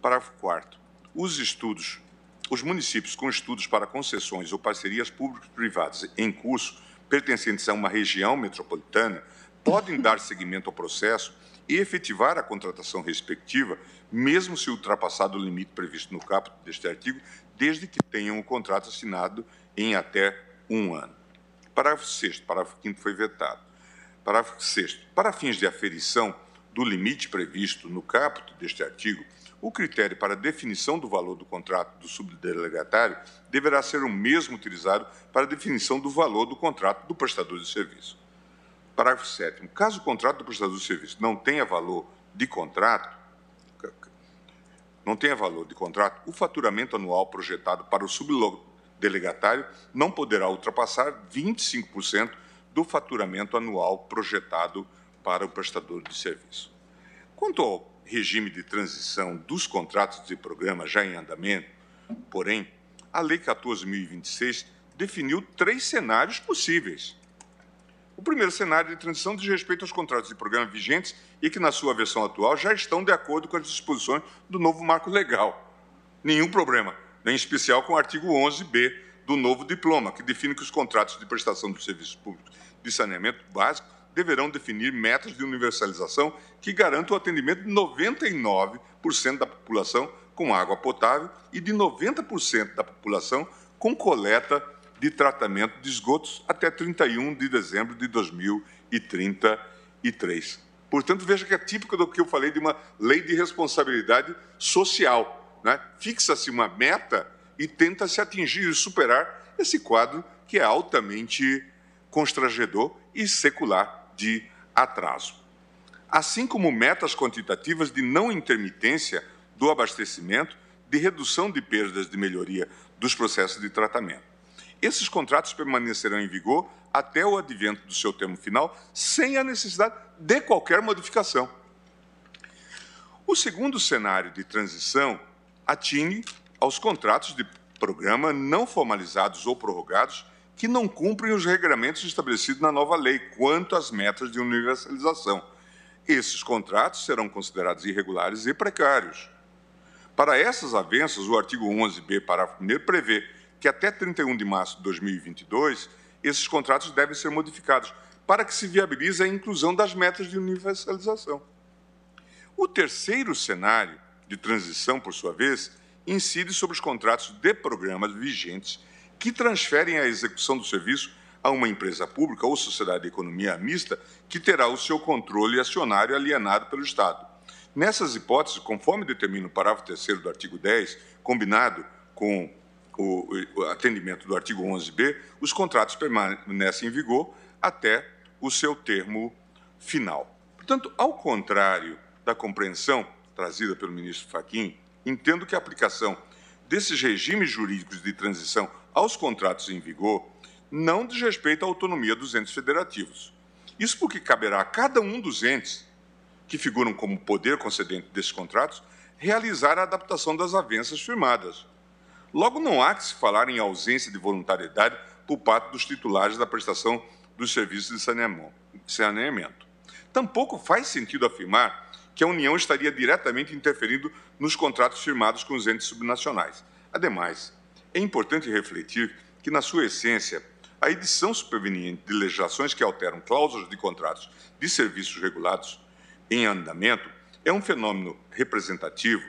Parágrafo 4. Os estudos, os municípios com estudos para concessões ou parcerias público-privadas em curso pertencentes a uma região metropolitana podem dar seguimento ao processo e efetivar a contratação respectiva, mesmo se ultrapassado o limite previsto no caput deste artigo, desde que tenham o contrato assinado em até um ano. Parágrafo 6 parágrafo 5 foi vetado. Parágrafo 6 Para fins de aferição do limite previsto no caput deste artigo, o critério para definição do valor do contrato do subdelegatário deverá ser o mesmo utilizado para definição do valor do contrato do prestador de serviço. Parágrafo 7. Caso o contrato do prestador de serviço não tenha valor de contrato, não tenha valor de contrato, o faturamento anual projetado para o subdelegatário não poderá ultrapassar 25% do faturamento anual projetado para o prestador de serviço. Quanto ao regime de transição dos contratos de programa já em andamento, porém, a Lei 14.026 definiu três cenários possíveis. O primeiro cenário de transição diz respeito aos contratos de programa vigentes e que, na sua versão atual, já estão de acordo com as disposições do novo marco legal. Nenhum problema, em especial com o artigo 11b do novo diploma, que define que os contratos de prestação do serviço público de saneamento básico deverão definir metas de universalização que garantam o atendimento de 99% da população com água potável e de 90% da população com coleta de tratamento de esgotos até 31 de dezembro de 2033. Portanto, veja que é típico do que eu falei de uma lei de responsabilidade social. Né? Fixa-se uma meta e tenta-se atingir e superar esse quadro que é altamente constrangedor e secular de atraso. Assim como metas quantitativas de não intermitência do abastecimento, de redução de perdas de melhoria dos processos de tratamento. Esses contratos permanecerão em vigor até o advento do seu termo final, sem a necessidade de qualquer modificação. O segundo cenário de transição atinge aos contratos de programa não formalizados ou prorrogados que não cumprem os regramentos estabelecidos na nova lei quanto às metas de universalização. Esses contratos serão considerados irregulares e precários. Para essas avanças, o artigo 11b, parágrafo 1 prevê que até 31 de março de 2022, esses contratos devem ser modificados para que se viabilize a inclusão das metas de universalização. O terceiro cenário de transição, por sua vez, incide sobre os contratos de programas vigentes que transferem a execução do serviço a uma empresa pública ou sociedade de economia mista que terá o seu controle acionário alienado pelo Estado. Nessas hipóteses, conforme determina o parágrafo 3 do artigo 10, combinado com o atendimento do artigo 11b, os contratos permanecem em vigor até o seu termo final. Portanto, ao contrário da compreensão trazida pelo ministro Faquim, entendo que a aplicação desses regimes jurídicos de transição aos contratos em vigor não diz respeito à autonomia dos entes federativos. Isso porque caberá a cada um dos entes, que figuram como poder concedente desses contratos, realizar a adaptação das avanças firmadas. Logo, não há que se falar em ausência de voluntariedade por parte dos titulares da prestação dos serviços de saneamento. Tampouco faz sentido afirmar que a União estaria diretamente interferindo nos contratos firmados com os entes subnacionais. Ademais, é importante refletir que, na sua essência, a edição superveniente de legislações que alteram cláusulas de contratos de serviços regulados em andamento é um fenômeno representativo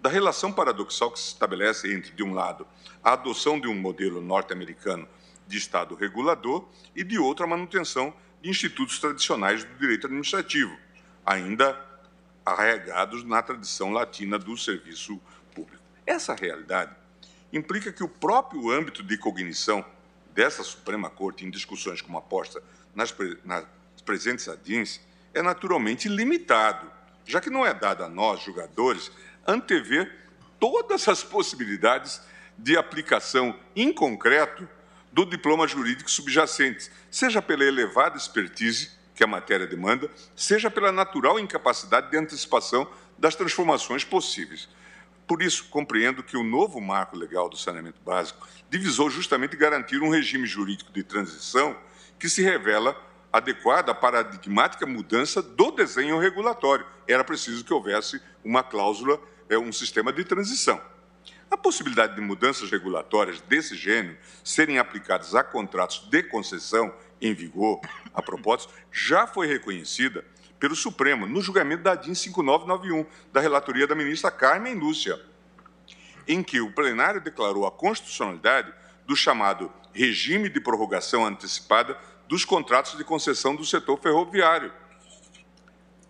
da relação paradoxal que se estabelece entre, de um lado, a adoção de um modelo norte-americano de Estado regulador e, de outro, a manutenção de institutos tradicionais do direito administrativo, ainda arraigados na tradição latina do serviço público. Essa realidade implica que o próprio âmbito de cognição dessa Suprema Corte em discussões como aposta nas, nas presentes audiências é naturalmente limitado, já que não é dado a nós, julgadores, antever todas as possibilidades de aplicação em concreto do diploma jurídico subjacente, seja pela elevada expertise que a matéria demanda, seja pela natural incapacidade de antecipação das transformações possíveis. Por isso, compreendo que o novo marco legal do saneamento básico divisou justamente garantir um regime jurídico de transição que se revela adequado à paradigmática mudança do desenho regulatório. Era preciso que houvesse uma cláusula, é, um sistema de transição. A possibilidade de mudanças regulatórias desse gênero serem aplicadas a contratos de concessão em vigor, a propósito, já foi reconhecida pelo Supremo no julgamento da DIN 5991, da relatoria da ministra Carmen Lúcia, em que o plenário declarou a constitucionalidade do chamado regime de prorrogação antecipada dos contratos de concessão do setor ferroviário.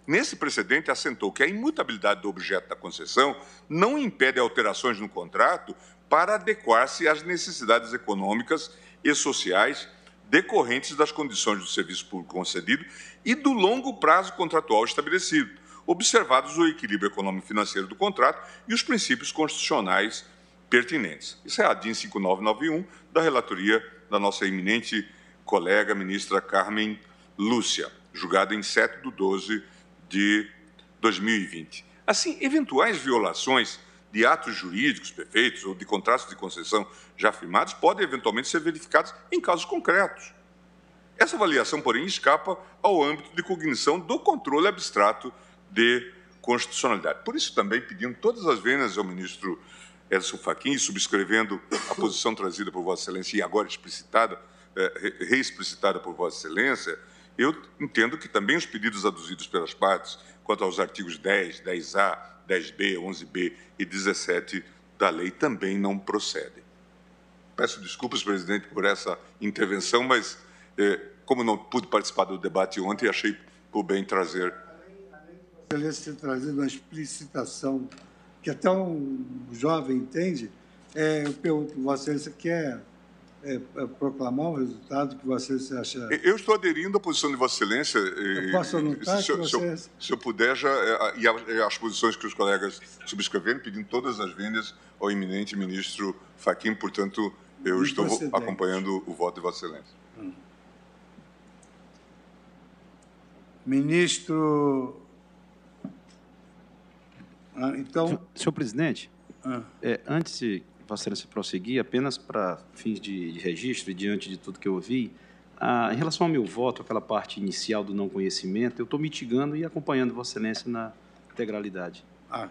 Nesse precedente, assentou que a imutabilidade do objeto da concessão não impede alterações no contrato para adequar-se às necessidades econômicas e sociais decorrentes das condições do serviço público concedido e do longo prazo contratual estabelecido, observados o equilíbrio econômico-financeiro do contrato e os princípios constitucionais pertinentes. Isso é a DIN 5991 da relatoria da nossa eminente colega ministra Carmen Lúcia, julgada em 7 de 12 de 2020. Assim, eventuais violações de atos jurídicos perfeitos ou de contratos de concessão já firmados podem eventualmente ser verificados em casos concretos. Essa avaliação, porém, escapa ao âmbito de cognição do controle abstrato de constitucionalidade. Por isso, também pedindo todas as venas ao ministro Edson Fachin, subscrevendo a posição trazida por Vossa Excelência e agora explicitada, eh, reexplicitada por Vossa Excelência, eu entendo que também os pedidos aduzidos pelas partes quanto aos artigos 10, 10A, 10b, 11b e 17 da lei também não procedem. Peço desculpas, presidente, por essa intervenção, mas eh, como não pude participar do debate ontem, achei por bem trazer. A lei ter trazido uma explicitação que até um jovem entende. É, eu pergunto, Vossa Excelência, quer. É é, é, proclamar o resultado que você se acha. Eu estou aderindo à posição de Vossa Excelência. Eu posso anotar se, eu, você... se, eu, é se eu puder, já, é, e é, as posições que os colegas subscreveram, pedindo todas as vendas ao iminente ministro Faquim. Portanto, eu e estou procedente. acompanhando o voto de Vossa Excelência. Hum. Ministro. Ah, então. Senhor, senhor presidente, ah. é, antes Vossa Excelência prosseguir, apenas para fins de, de registro, diante de tudo que eu ouvi, ah, em relação ao meu voto, aquela parte inicial do não conhecimento, eu estou mitigando e acompanhando Vossa Excelência na integralidade. Ah.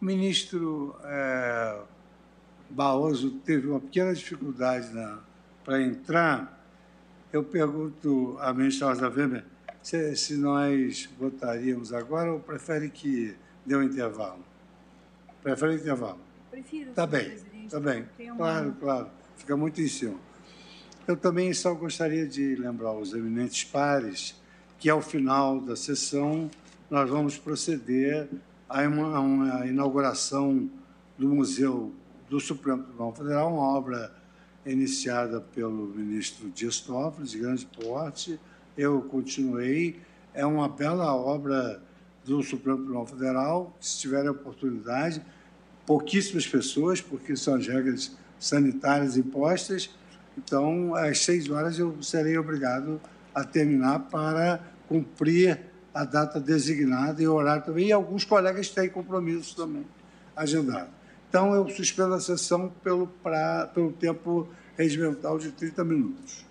O ministro é, Barroso teve uma pequena dificuldade para entrar eu pergunto à ministra Weber se, se nós votaríamos agora ou prefere que dê um intervalo? Prefere intervalo? Prefiro. Tá bem, presidente. tá bem. Uma... Claro, claro. Fica muito em cima. Eu também só gostaria de lembrar aos eminentes pares que, ao final da sessão, nós vamos proceder a uma, a uma inauguração do Museu do Supremo Tribunal Federal, uma obra iniciada pelo ministro Dias Toffoli, de grande porte. Eu continuei. É uma bela obra do Supremo Tribunal Federal. Se tiverem oportunidade, pouquíssimas pessoas, porque são as regras sanitárias impostas. Então, às seis horas eu serei obrigado a terminar para cumprir a data designada e horário também. E alguns colegas têm compromissos também agendados. Então, eu suspendo a sessão pelo, pra, pelo tempo regimental de 30 minutos.